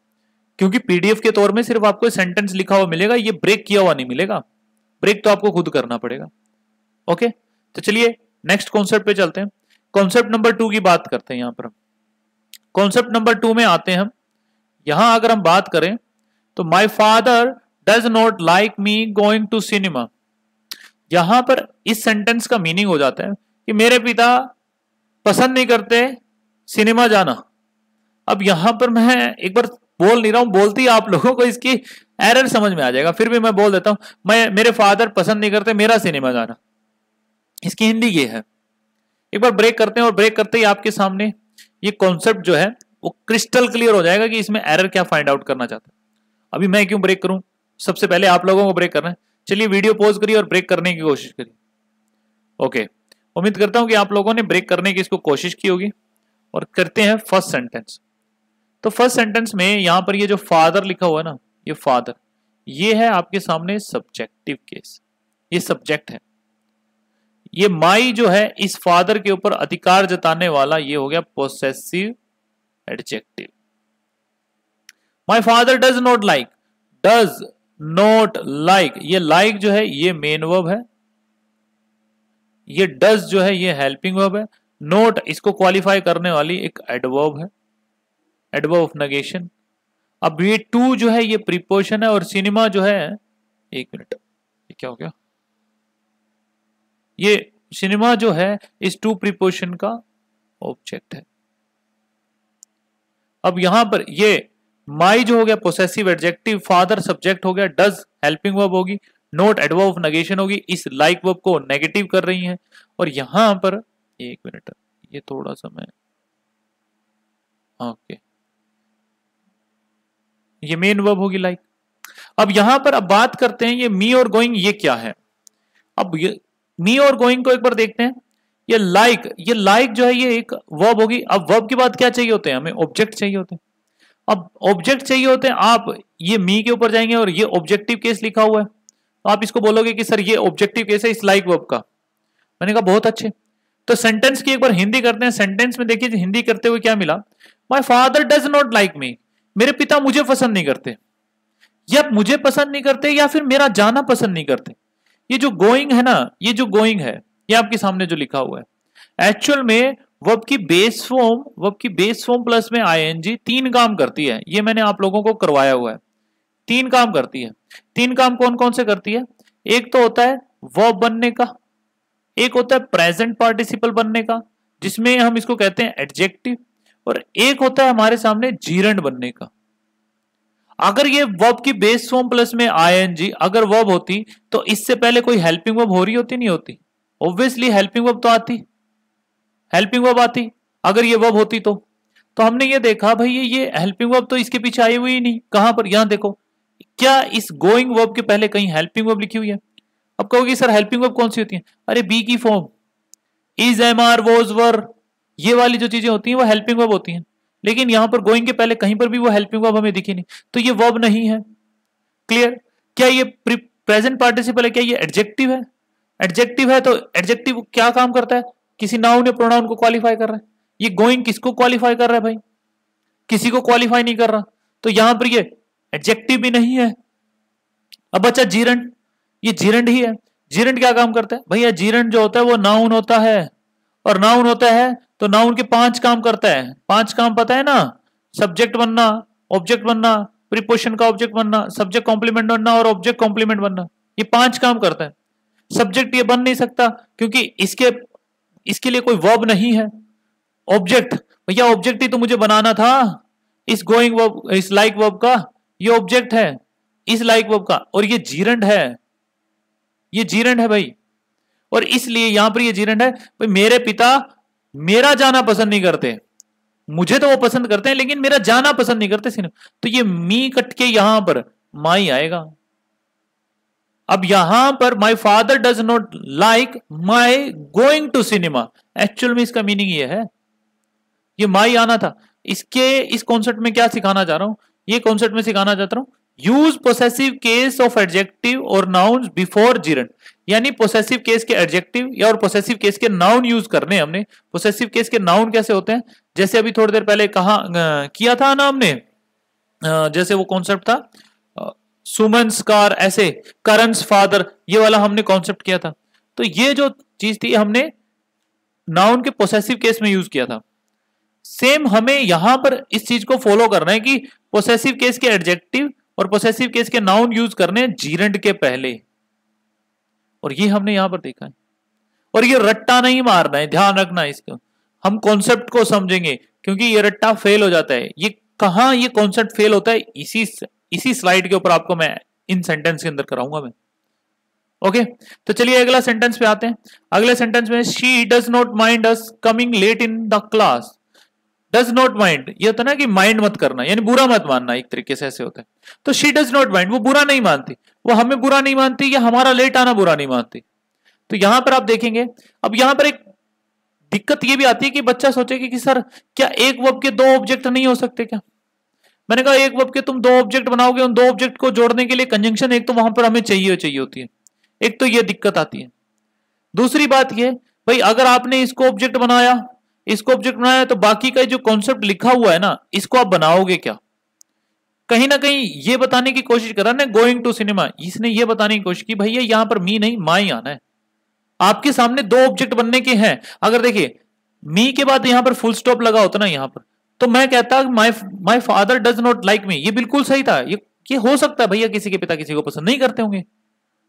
क्योंकि पीडीएफ के तौर में सिर्फ आपको सेंटेंस लिखा हुआ मिलेगा ये ब्रेक किया हुआ नहीं मिलेगा ब्रेक तो आपको खुद करना पड़ेगा ओके तो चलिए नेक्स्ट कॉन्सेप्ट पे चलते हैं कॉन्सेप्ट नंबर टू की बात करते हैं यहां पर हम कॉन्सेप्ट नंबर टू में आते हैं हम यहां अगर हम बात करें तो my father does not like me going to cinema यहां पर इस सेंटेंस का मीनिंग हो जाता है कि मेरे पिता पसंद नहीं करते सिनेमा जाना अब यहां पर मैं एक बार बोल नहीं रहा हूं बोलती आप लोगों को इसकी एरर समझ में आ जाएगा फिर भी मैं बोल देता हूं मैं मेरे फादर पसंद नहीं करते मेरा सिनेमा जाना इसकी हिंदी ये है एक बार ब्रेक करते हैं और ब्रेक करते ही आपके सामने ये कॉन्सेप्ट जो है वो क्रिस्टल क्लियर हो जाएगा कि इसमें एरर क्या फाइंड आउट करना चाहता है अभी मैं क्यों ब्रेक करूं सबसे पहले आप लोगों को ब्रेक करना है चलिए वीडियो पॉज करिए और ब्रेक करने की कोशिश करिए ओके उम्मीद करता हूं कि आप लोगों ने ब्रेक करने की इसको कोशिश की होगी और करते हैं फर्स्ट सेंटेंस तो फर्स्ट सेंटेंस में यहां पर ये जो फादर लिखा हुआ है ना ये फादर ये है आपके सामने सब्जेक्टिव केस ये सब्जेक्ट है ये माई जो है इस फादर के ऊपर अधिकार जताने वाला ये हो गया possessive adjective my father does not like does not like ये लाइक like जो है ये मेन वर्ब है ये डज जो है ये हेल्पिंग वर्ब है नोट इसको क्वालिफाई करने वाली एक एडवर्ब है एडवर्ब ऑफ नगेशन अब ये टू जो है ये प्रिपोशन है और सिनेमा जो है एक मिनट क्या हो गया ये सिनेमा जो है इस टू प्रिपोशन का ऑब्जेक्ट है अब यहां पर ये माई जो हो गया पोसेसिव एडजेक्टिव फादर सब्जेक्ट हो गया डज हेल्पिंग वर्ब होगी नोट एडव नगेशन होगी इस लाइक वर्ब को नेगेटिव कर रही है और यहां पर एक मिनट ये थोड़ा सा मैं ओके ये मेन वर्ब होगी लाइक अब यहां पर अब बात करते हैं ये मी और गोइंग ये क्या है अब ये मी और गोइंग को एक बार देखते हैं ये लाइक like, ये लाइक like जो है ये एक वर्ब होगी अब वर्ब की बात क्या चाहिए होते हैं हमें ऑब्जेक्ट चाहिए होते हैं अब ऑब्जेक्ट चाहिए होते हैं आप ये मी के ऊपर जाएंगे और ये ऑब्जेक्टिव केस लिखा हुआ है तो आप इसको बोलोगे कि सर ये ऑब्जेक्टिव केस है इस लाइक वर्ब का मैंने कहा बहुत अच्छे तो सेंटेंस की एक बार हिंदी करते हैं सेंटेंस में देखिए हिंदी करते हुए क्या मिला my father does not like me मेरे पिता मुझे पसंद नहीं करते या मुझे पसंद नहीं करते या फिर मेरा जाना पसंद नहीं करते ये जो गोइंग है ना ये जो गोइंग है ये आपके सामने जो लिखा हुआ है एक्चुअल में वर्ब की बेस फॉर्म वर्ब की बेस फॉर्म प्लस में आईएनजी तीन काम करती है ये मैंने आप लोगों को करवाया हुआ है तीन काम करती है तीन काम कौन कौन से करती है एक तो होता है वर्ब बनने का एक होता है प्रेजेंट पार्टिसिपल बनने का जिसमें हम इसको कहते हैं एडजेक्टिव और एक होता है हमारे सामने जीरण बनने का अगर ये वर्ब की बेस फॉर्म प्लस में आईएनजी अगर वर्ब होती तो इससे पहले कोई हेल्पिंग वर्ब हो रही होती नहीं होती ऑब्वियसली हेल्पिंग वर्ब तो आती हेल्पिंग वब आती अगर ये वब होती तो तो हमने ये देखा भाई ये ये हेल्पिंग वब तो इसके पीछे आई हुई ही नहीं कहां पर यहां देखो क्या इस गोइंग वर्ब के पहले कहीं हेल्पिंग वब लिखी हुई है अब कहोगे सर हेल्पिंग वब कौन सी होती है अरे बी की form is am are was were ये वाली जो चीजें होती हैं वो हेल्पिंग वब होती हैं लेकिन यहां पर गोइंग के पहले कहीं पर भी वो हेल्पिंग वब हमें दिखी नहीं तो ये वब नहीं है क्लियर क्या ये प्रेजेंट पार्टिसिपल है क्या ये एडजेक्टिव है एडजेक्टिव है तो एडजेक्टिव क्या काम करता है किसी नाउन या प्रोनाउन को क्वालिफाई कर रहा है ये गोइंग किसको क्वालिफाई कर रहा है भाई किसी को क्वालिफाई नहीं कर रहा तो यहां पर ये एडजेक्टिव भी नहीं है अब बच्चा जीरंट ये जीरंट ही है जीरंट क्या काम करता है भैया जीरंट जो होता है वो नाउन होता है और नाउन होता है तो नाउन के पांच काम करता है पांच काम पता है ना सब्जेक्ट बनना ऑब्जेक्ट बनना प्रिपोशन का ऑब्जेक्ट बनना सब्जेक्ट कॉम्प्लीमेंट बनना और ऑब्जेक्ट कॉम्प्लीमेंट बनना ये पांच काम करता है सब्जेक्ट ये बन नहीं सकता क्योंकि इसके इसके लिए कोई वर्ब नहीं है ऑब्जेक्ट भैया ऑब्जेक्ट ही तो मुझे बनाना था इस गोइंग वर्ब इस लाइक वर्ब का ये ऑब्जेक्ट है इस लाइक वर्ब का और ये जीरंड है ये जीरंड है भाई और इसलिए यहां पर ये जीरंड है भाई मेरे पिता मेरा जाना पसंद नहीं करते मुझे तो वो पसंद करते हैं लेकिन मेरा जाना पसंद नहीं करते सिर्फ तो ये मी कट के यहां पर माई आएगा अब यहां पर my father does not like my going to cinema actual में इसका मीनिंग ये है ये माई आना था इसके इस कॉन्सेप्ट में क्या सिखाना चाह रहा हूं ये कॉन्सेप्ट में सिखाना चाहता हूं use possessive case of adjective और नाउन बिफोर जीरन यानी पोसेसिव केस के एडजेक्टिव या और पोसेसिव केस के नाउन यूज करने हमने पोसेसिव केस के नाउन कैसे होते हैं जैसे अभी थोड़ी देर पहले कहा आ, किया था ना हमने आ, जैसे वो कॉन्सेप्ट था आ, सुमन स्कार ऐसे करंस फादर ये वाला हमने कॉन्सेप्ट किया था तो ये जो चीज थी हमने नाउन के पोसेसिव केस में यूज किया था सेम हमें यहां पर इस चीज को फॉलो करना है कि पोसेसिव केस के एडजेक्टिव और पोसेसिव केस के नाउन यूज करने हैं जीरेंड के पहले और ये हमने यहां पर देखा है और ये रट्टा नहीं मारना है ध्यान रखना है इसको हम कॉन्सेप्ट को समझेंगे क्योंकि ये रट्टा फेल हो जाता है ये कहा ये कॉन्सेप्ट फेल होता है इसी से इसी स्लाइड के ऊपर आपको मैं इन सेंटेंस के अंदर कराऊंगा मैं ओके तो चलिए अगला सेंटेंस पे आते हैं अगले सेंटेंस में she does not mind us coming late in the class does not mind ये होता ना कि माइंड मत करना यानी बुरा मत मानना एक तरीके से ऐसे होता है तो शी डज नॉट माइंड वो बुरा नहीं मानती वो हमें बुरा नहीं मानती या हमारा लेट आना बुरा नहीं मानती तो यहां पर आप देखेंगे अब यहां पर एक दिक्कत ये भी आती है कि बच्चा सोचे कि, कि सर क्या एक वर्ब के दो ऑब्जेक्ट नहीं हो सकते क्या मैंने कहा एक वब के तुम दो ऑब्जेक्ट बनाओगे उन दो ऑब्जेक्ट को जोड़ने के लिए कंजंक्शन एक तो वहां पर हमें चाहिए चाहिए होती है एक तो यह दिक्कत आती है दूसरी बात यह भाई अगर आपने इसको ऑब्जेक्ट बनाया इसको ऑब्जेक्ट बनाया तो बाकी का जो कॉन्सेप्ट लिखा हुआ है ना इसको आप बनाओगे क्या कहीं ना कहीं ये बताने की कोशिश कर रहा ना गोइंग टू सिनेमा इसने ये बताने की कोशिश की भैया यहां पर मी नहीं माई आना है आपके सामने दो ऑब्जेक्ट बनने के हैं अगर देखिए मी के बाद यहां पर फुल स्टॉप लगा होता ना यहां पर तो मैं कहता my my father does not like me ये बिल्कुल सही था ये ये हो सकता है भैया किसी के पिता किसी को पसंद नहीं करते होंगे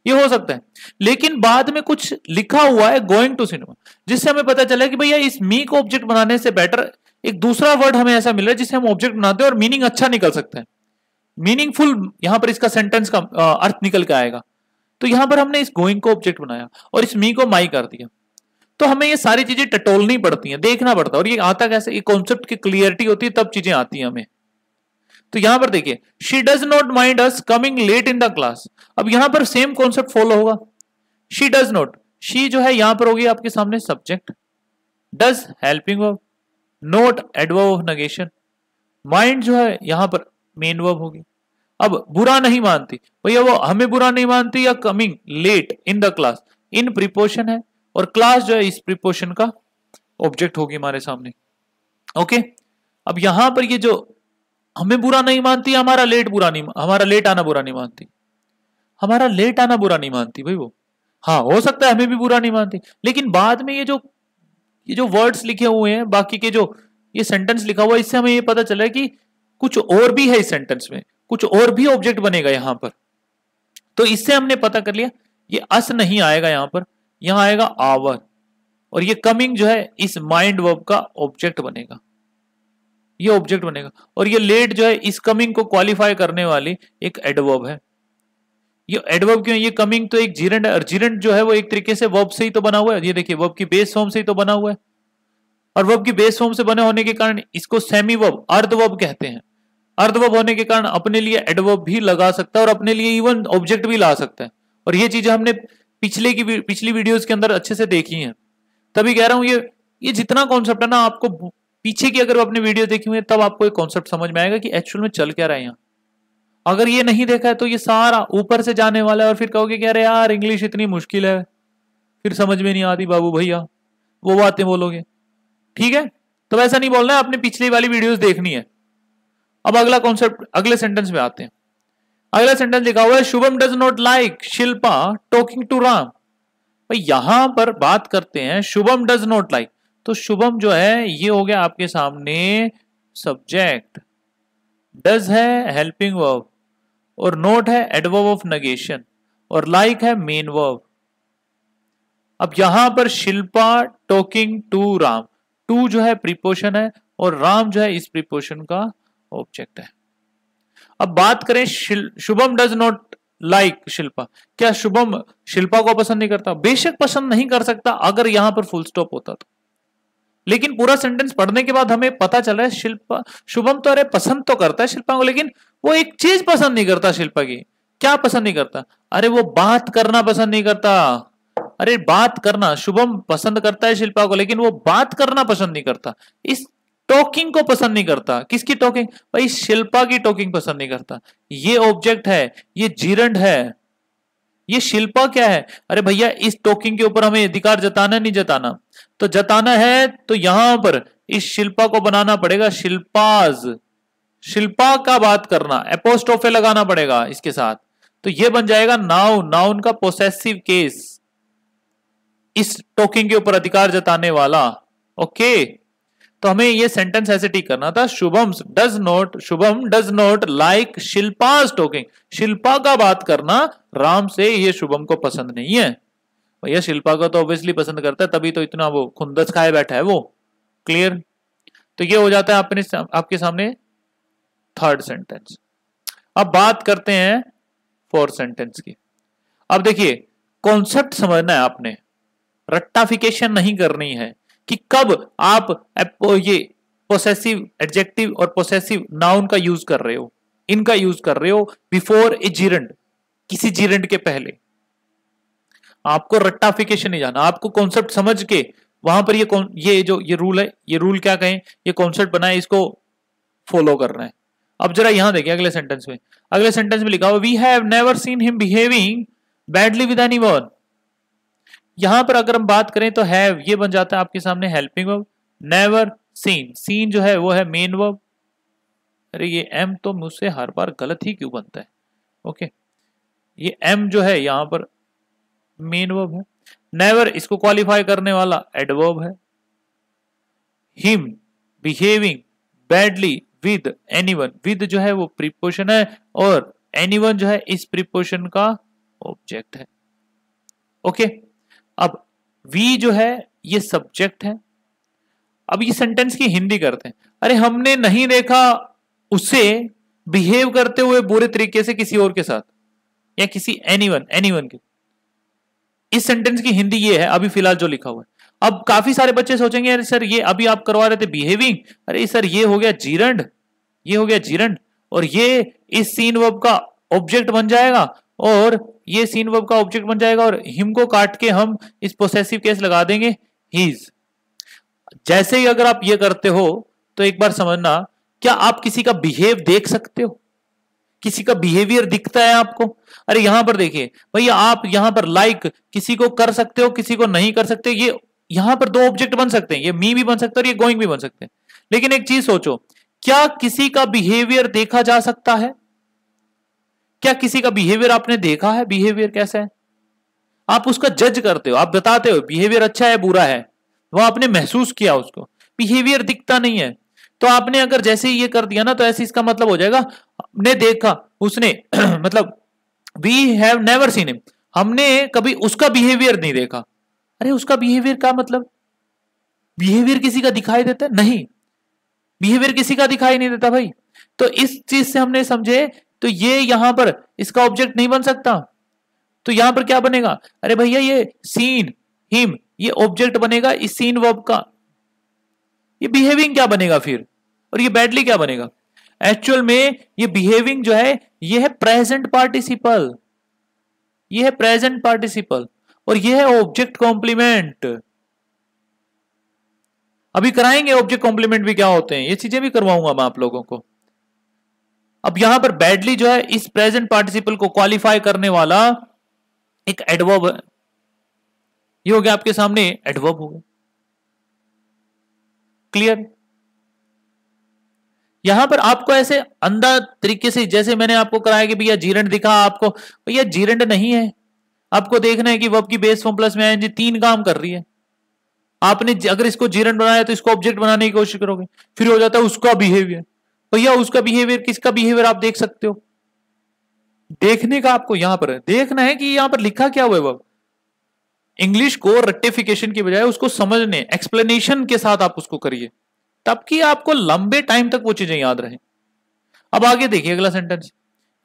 ये हो सकता है लेकिन बाद में कुछ लिखा हुआ है गोइंग टू सिनेमा जिससे हमें पता चला कि भैया इस मी को ऑब्जेक्ट बनाने से बेटर एक दूसरा वर्ड हमें ऐसा मिल रहा है जिससे हम ऑब्जेक्ट बनाते हैं और मीनिंग अच्छा निकल सकता है मीनिंगफुल यहां पर इसका सेंटेंस का अर्थ निकल के आएगा तो यहां पर हमने इस गोइंग को ऑब्जेक्ट बनाया और इस मी को माई कर दिया तो हमें ये सारी चीजें टटोलनी पड़ती हैं देखना पड़ता है और ये आता कैसे ये कॉन्सेप्ट की क्लियरिटी होती है तब चीजें आती हैं हमें तो यहां पर देखिए she does not mind us coming late in the class अब यहां पर सेम कॉन्सेप्ट फॉलो होगा शी डज नॉट शी जो है यहां पर होगी आपके सामने subject does helping verb not adverb of negation mind जो है यहां पर मेन वर्ब होगी अब बुरा नहीं मानती भैया वो हमें बुरा नहीं मानती या coming late in the class in preposition है और क्लास जो है इस प्रिपोर्शन का ऑब्जेक्ट होगी हमारे सामने ओके अब यहां पर ये जो हमें बुरा नहीं मानती हमारा लेट बुरा नहीं हमारा लेट आना बुरा नहीं मानती हमारा लेट आना बुरा नहीं मानती भाई वो हाँ हो सकता है हमें भी बुरा नहीं मानती लेकिन बाद में ये जो ये जो वर्ड्स लिखे हुए हैं बाकी के जो ये सेंटेंस लिखा हुआ है इससे हमें ये पता चला है कि कुछ और भी है इस सेंटेंस में कुछ और भी ऑब्जेक्ट बनेगा यहां पर तो इससे हमने पता कर लिया ये अस नहीं आएगा यहां पर यहां आएगा आवर और ये कमिंग जो है इस माइंड वर्ब का ऑब्जेक्ट बनेगा ये ऑब्जेक्ट बनेगा और ये लेट जो है इस कमिंग को क्वालिफाई करने वाली एक एडवर्ब है ये एडवर्ब क्यों ये कमिंग तो एक जीरेंट है और जीरेंट जो है वो एक तरीके से वर्ब से ही तो बना हुआ है ये देखिए वर्ब की बेस फॉर्म से ही तो बना हुआ है और वर्ब की बेस फॉर्म से बने होने के कारण इसको सेमी वर्ब अर्ध वर्ब कहते हैं अर्ध वर्ब होने के कारण अपने लिए एडवर्ब भी लगा सकता है और अपने लिए इवन ऑब्जेक्ट भी ला सकता है और ये चीज हमने पिछले की पिछली वीडियोस के अंदर अच्छे से देखी हैं तभी कह रहा हूं ये ये जितना कॉन्सेप्ट है ना आपको पीछे की अगर आपने वीडियो देखी हुई है तब आपको एक कॉन्सेप्ट समझ में आएगा कि एक्चुअल में चल क्या रहा है यहाँ अगर ये नहीं देखा है तो ये सारा ऊपर से जाने वाला है और फिर कहोगे कह रहे यार इंग्लिश इतनी मुश्किल है फिर समझ में नहीं आती बाबू भैया वो बातें बोलोगे ठीक है तो वैसा नहीं बोलना है आपने पिछली वाली वीडियोस देखनी है अब अगला कॉन्सेप्ट अगले सेंटेंस में आते हैं अगला सेंटेंस लिखा हुआ है Shubham does not like Shilpa talking to Ram भाई यहां पर बात करते हैं शुभम डज नॉट लाइक तो शुभम जो है ये हो गया आपके सामने सब्जेक्ट डज है हेल्पिंग वर्ब और नोट है एडवर्ब ऑफ नगेशन और लाइक like है मेन वर्ब अब यहां पर Shilpa talking to Ram to जो है प्रिपोशन है और राम जो है इस प्रिपोशन का ऑब्जेक्ट है अब बात करें Shubham does not like Shilpa क्या शुभम शिल्पा को पसंद नहीं करता बेशक पसंद नहीं कर सकता अगर यहां पर फुल स्टॉप होता तो लेकिन पूरा सेंटेंस पढ़ने के बाद हमें पता चल रहा है शिल्पा शुभम तो अरे पसंद तो करता है शिल्पा को लेकिन वो एक चीज पसंद नहीं करता शिल्पा की क्या पसंद नहीं करता अरे वो बात करना पसंद नहीं करता अरे बात करना शुभम पसंद करता है शिल्पा को लेकिन वो बात करना पसंद नहीं करता इस टॉकिंग को पसंद नहीं करता किसकी टॉकिंग भाई शिल्पा की टॉकिंग पसंद नहीं करता ये ऑब्जेक्ट है ये जीरंड है ये शिल्पा क्या है अरे भैया इस टॉकिंग के ऊपर हमें अधिकार जताना नहीं जताना तो जताना है तो यहां पर इस शिल्पा को बनाना पड़ेगा शिल्पाज शिल्पा का बात करना एपोस्टोफे लगाना पड़ेगा इसके साथ तो ये बन जाएगा नाउन नाउन का पोसेसिव केस इस टॉकिंग के ऊपर अधिकार जताने वाला ओके तो हमें ये सेंटेंस ऐसे ठीक करना था Shubham does not Shubham does not like Shilpa talking Shilpa का बात करना राम से ये शुभम को पसंद नहीं है भैया शिल्पा का तो ऑब्वियसली पसंद करता है तभी तो इतना वो खुंदस खाए बैठा है वो क्लियर तो ये हो जाता है आपने आपके सामने थर्ड सेंटेंस अब बात करते हैं फोर्थ सेंटेंस की अब देखिए कॉन्सेप्ट समझना है आपने रट्टाफिकेशन नहीं करनी है कि कब आप ये पोसेसिव एडजेक्टिव और पोसेसिव नाउन का यूज कर रहे हो इनका यूज कर रहे हो बिफोर ए जीरेंट किसी जीरेंट के पहले आपको रट्टाफिकेशन नहीं जाना आपको कॉन्सेप्ट समझ के वहां पर ये ये जो ये रूल है ये रूल क्या कहें ये कॉन्सेप्ट बनाए इसको फॉलो करना है अब जरा यहां देखिए अगले सेंटेंस में अगले सेंटेंस में लिखा हुआ we have never seen him behaving badly with anyone यहां पर अगर हम बात करें तो हैव ये बन जाता है आपके सामने helping verb never seen seen जो है वो है मेन वर्ब अरे ये एम तो मुझसे हर बार गलत ही क्यों बनता है ओके ये एम जो है यहां पर मेन वर्ब है नेवर इसको क्वालिफाई करने वाला एडवर्ब है him behaving badly with anyone with जो है वो प्रिपोशन है और एनीवन जो है इस प्रिपोशन का ऑब्जेक्ट है ओके okay? अब वी जो है ये सब्जेक्ट है अब ये सेंटेंस की हिंदी करते हैं अरे हमने नहीं देखा उसे बिहेव करते हुए बुरे तरीके से किसी और के साथ या किसी एनीवन एनीवन के इस सेंटेंस की हिंदी ये है अभी फिलहाल जो लिखा हुआ है अब काफी सारे बच्चे सोचेंगे अरे सर ये अभी आप करवा रहे थे बिहेविंग अरे सर ये हो गया जीरंड ये हो गया जीरंड और ये इस सीन वर्ब का ऑब्जेक्ट बन जाएगा और ये सीन वर्ब का ऑब्जेक्ट बन जाएगा और हिम को काट के हम इस पोसेसिव केस लगा देंगे हीज जैसे ही अगर आप ये करते हो तो एक बार समझना क्या आप किसी का बिहेव देख सकते हो किसी का बिहेवियर दिखता है आपको अरे यहां पर देखिए भैया आप यहां पर लाइक like, किसी को कर सकते हो किसी को नहीं कर सकते ये यहां पर दो ऑब्जेक्ट बन सकते हैं ये मी भी बन सकता है और ये गोइंग भी बन सकते हैं लेकिन एक चीज सोचो क्या किसी का बिहेवियर देखा जा सकता है क्या किसी का बिहेवियर आपने देखा है बिहेवियर कैसा है आप उसका जज करते हो आप बताते हो बिहेवियर अच्छा है बुरा है वो आपने महसूस किया उसको बिहेवियर दिखता नहीं है तो आपने अगर जैसे ये कर दिया ना तो ऐसे इसका मतलब हो जाएगा ने देखा उसने मतलब we have never seen him हमने कभी उसका बिहेवियर नहीं देखा अरे उसका बिहेवियर का मतलब बिहेवियर किसी का दिखाई देता है नहीं बिहेवियर किसी का दिखाई नहीं देता भाई तो इस चीज से हमने समझे तो ये यहां पर इसका ऑब्जेक्ट नहीं बन सकता तो यहां पर क्या बनेगा अरे भैया ये सीन हिम ये ऑब्जेक्ट बनेगा इस सीन वर्ब का ये बिहेविंग क्या बनेगा फिर और ये बैडली क्या बनेगा एक्चुअल में ये बिहेविंग जो है ये है प्रेजेंट पार्टिसिपल ये है प्रेजेंट पार्टिसिपल और ये है ऑब्जेक्ट कॉम्प्लीमेंट अभी कराएंगे ऑब्जेक्ट कॉम्प्लीमेंट भी क्या होते हैं ये चीजें भी करवाऊंगा मैं आप लोगों को अब यहां पर बैडली जो है इस प्रेजेंट पार्टिसिपल को क्वालिफाई करने वाला एक एडवर्ब है ये हो गया आपके सामने एडवर्ब हो गया क्लियर यहां पर आपको ऐसे अंधा तरीके से जैसे मैंने आपको कराया कि भैया जीरंड दिखा आपको भैया जीरंड नहीं है आपको देखना है कि वब की बेस फॉर्म प्लस में एनजी तीन काम कर रही है आपने अगर इसको जीरंड बनाया तो इसको ऑब्जेक्ट बनाने की कोशिश करोगे फिर हो जाता है उसका बिहेवियर भैया तो उसका बिहेवियर किसका बिहेवियर आप देख सकते हो देखने का आपको यहां पर देखना है कि यहां पर लिखा क्या हुआ है इंग्लिश को रेक्टिफिकेशन की बजाय उसको समझने एक्सप्लेनेशन के साथ आप उसको करिए तब कि आपको लंबे टाइम तक वो चीजें याद रहे अब आगे देखिए अगला सेंटेंस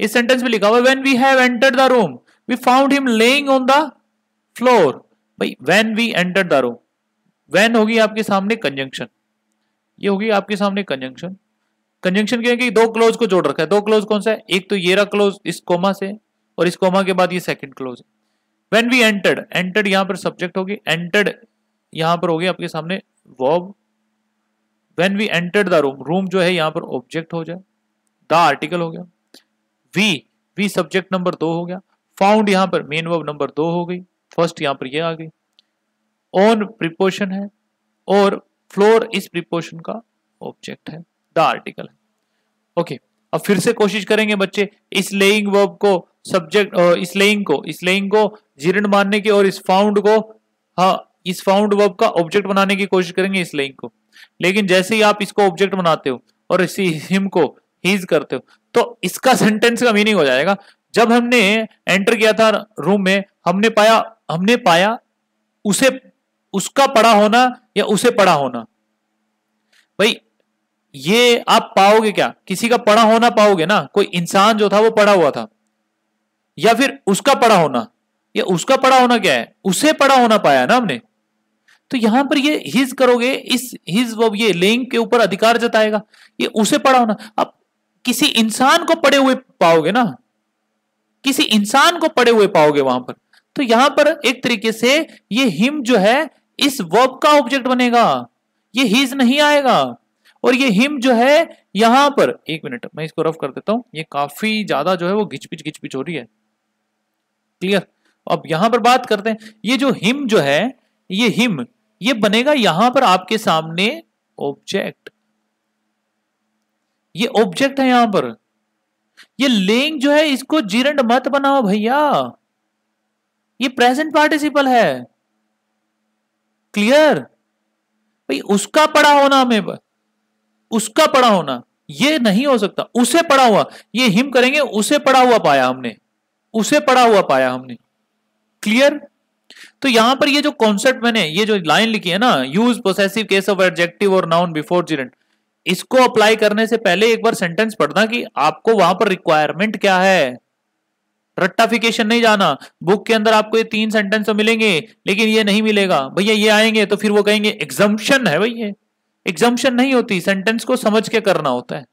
इस सेंटेंस में लिखा हुआ when we have entered the room we found him laying on the floor भाई when we entered the room when होगी आपके सामने कंजंक्शन ये होगी आपके सामने कंजंक्शन कंजंक्शन कि दो क्लोज को जोड़ रखा है दो क्लोज कौन सा है एक तो ये रहा क्लोज इस कोमा से और इस कोमा के बाद ये second clause when we entered entered यहां पर सब्जेक्ट होगी एंटर्ड यहां पर होगी आपके सामने verb when we entered the room room जो है यहां पर ऑब्जेक्ट हो जाए द आर्टिकल हो गया वी वी सब्जेक्ट नंबर दो हो गया फाउंड यहां पर मेन वर्ब नंबर दो हो गई फर्स्ट यहां पर ये यह आ गई ऑन प्रिपोर्शन है और फ्लोर इस प्रिपोर्शन का ऑब्जेक्ट है द आर्टिकल ओके अब फिर से कोशिश करेंगे बच्चे इस लेइंग वर्ब को सब्जेक्ट इस लेइंग को इस लेइंग को जीर्ण मानने की और इस फाउंड को हाँ इस फाउंड वर्ब का ऑब्जेक्ट बनाने की कोशिश करेंगे इस लेइंग को लेकिन जैसे ही आप इसको ऑब्जेक्ट बनाते हो और इसी हिम को हीज करते हो तो इसका सेंटेंस का मीनिंग हो जाएगा जब हमने एंटर किया था रूम में हमने पाया हमने पाया उसे उसका पड़ा होना या उसे पड़ा होना भाई ये आप पाओगे क्या किसी का पढ़ा होना पाओगे ना कोई इंसान जो था वो पढ़ा हुआ था या फिर उसका पढ़ा होना या उसका पढ़ा होना क्या है उसे पढ़ा होना पाया ना हमने तो यहां पर ये हिज करोगे इस हिज ये लिंग के ऊपर अधिकार जताएगा ये उसे पढ़ा होना अब किसी इंसान को पढ़े हुए पाओगे ना किसी इंसान को पढ़े हुए पाओगे वहां पर तो यहां पर एक तरीके से ये हिम जो है इस वर्ब का ऑब्जेक्ट बनेगा ये हिज नहीं आएगा और ये हिम जो है यहां पर एक मिनट मैं इसको रफ कर देता हूं ये काफी ज्यादा जो है वो घिचपिच घिचपिच हो रही है क्लियर अब यहां पर बात करते हैं ये जो हिम जो है ये हिम ये बनेगा यहां पर आपके सामने ऑब्जेक्ट ये ऑब्जेक्ट है यहां पर ये लेंग जो है इसको जीरंड मत बनाओ भैया ये प्रेजेंट पार्टिसिपल है क्लियर भाई उसका पड़ा होना हमें उसका पड़ा होना ये नहीं हो सकता उसे पड़ा हुआ ये हिम करेंगे उसे पड़ा हुआ पाया हमने उसे पड़ा हुआ पाया हमने क्लियर तो यहां पर ये जो कॉन्सेप्ट मैंने ये जो लाइन लिखी है ना use possessive case of adjective और नाउन बिफोर चिल्ड्रेन इसको अप्लाई करने से पहले एक बार सेंटेंस पढ़ना कि आपको वहां पर रिक्वायरमेंट क्या है रट्टाफिकेशन नहीं जाना बुक के अंदर आपको ये तीन सेंटेंस तो मिलेंगे लेकिन ये नहीं मिलेगा भैया ये आएंगे तो फिर वो कहेंगे एग्जम्पन है भैया एग्जाम्शन नहीं होती सेंटेंस को समझ के करना होता है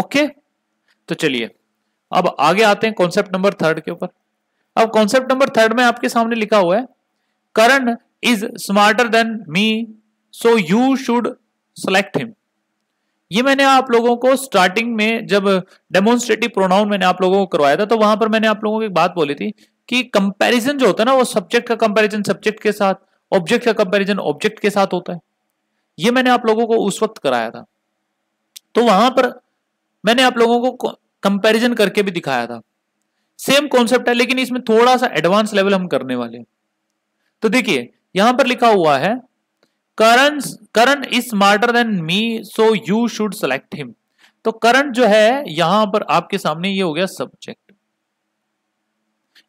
ओके तो चलिए अब आगे आते हैं कॉन्सेप्ट नंबर थर्ड के ऊपर अब कॉन्सेप्ट नंबर थर्ड में आपके सामने लिखा हुआ है Karan is smarter than me so you should select him ये मैंने आप लोगों को स्टार्टिंग में जब डेमोन्स्ट्रेटिव प्रोनाउन मैंने आप लोगों को करवाया था तो वहां पर मैंने आप लोगों को एक बात बोली थी कि कंपैरिजन जो होता है ना वो सब्जेक्ट का कंपैरिजन सब्जेक्ट के साथ ऑब्जेक्ट का कंपैरिजन ऑब्जेक्ट के साथ होता है ये मैंने आप लोगों को उस वक्त कराया था तो वहां पर मैंने आप लोगों को कंपैरिजन करके भी दिखाया था सेम कॉन्सेप्ट है लेकिन इसमें थोड़ा सा एडवांस लेवल हम करने वाले तो देखिए यहां पर लिखा हुआ है Karan Karan is smarter than me so you should select him तो करंट जो है यहां पर आपके सामने ये हो गया सब्जेक्ट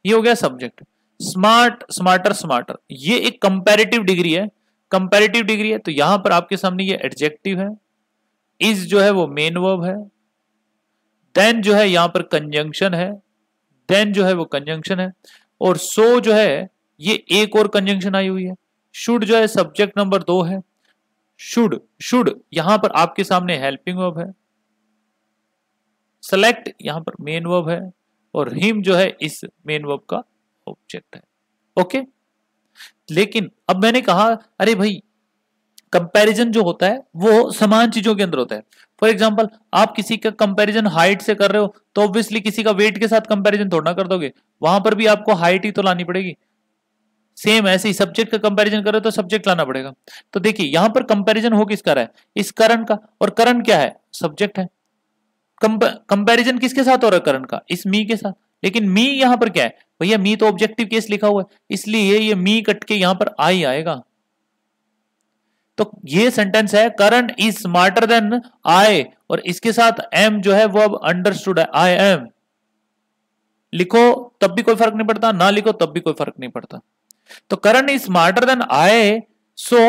ये हो गया सब्जेक्ट स्मार्ट स्मार्टर स्मार्टर ये एक कंपेरेटिव डिग्री है कंपेरेटिव डिग्री है तो यहां पर आपके सामने ये एडजेक्टिव है इज जो है वो मेन वर्ब है देन जो है यहां पर कंजंक्शन है देन जो है वो कंजंक्शन है और सो so जो है ये एक और कंजंक्शन आई हुई है शुड जो है सब्जेक्ट नंबर दो है शुड शुड यहां पर आपके सामने हेल्पिंग वर्ब है सेलेक्ट यहां पर मेन वर्ब है और हिम जो है इस मेन वर्ब का ऑब्जेक्ट है ओके okay? लेकिन अब मैंने कहा अरे भाई कंपैरिजन जो होता है वो समान चीजों के अंदर होता है फॉर एग्जाम्पल आप किसी का कंपैरिजन हाइट से कर रहे हो तो ऑब्वियसली किसी का वेट के साथ कंपैरिजन थोड़ा कर दोगे वहां पर भी आपको हाइट ही तो लानी पड़ेगी सेम ऐसे ही सब्जेक्ट का कंपैरिजन करो तो सब्जेक्ट लाना पड़ेगा तो देखिए यहां पर कंपेरिजन हो किसका रहा है इस करण का और करण क्या है सब्जेक्ट है कंपेरिजन किसके साथ हो रहा है करण का इस मी के साथ लेकिन मी यहां पर क्या है भैया मी तो ऑब्जेक्टिव केस लिखा हुआ है इसलिए ये मी कट के यहां पर आई आएगा तो ये सेंटेंस है Karan is smarter than I और इसके साथ एम जो है वो अब अंडरस्टूड है आई एम लिखो तब भी कोई फर्क नहीं पड़ता ना लिखो तब भी कोई फर्क नहीं पड़ता तो Karan is smarter than I so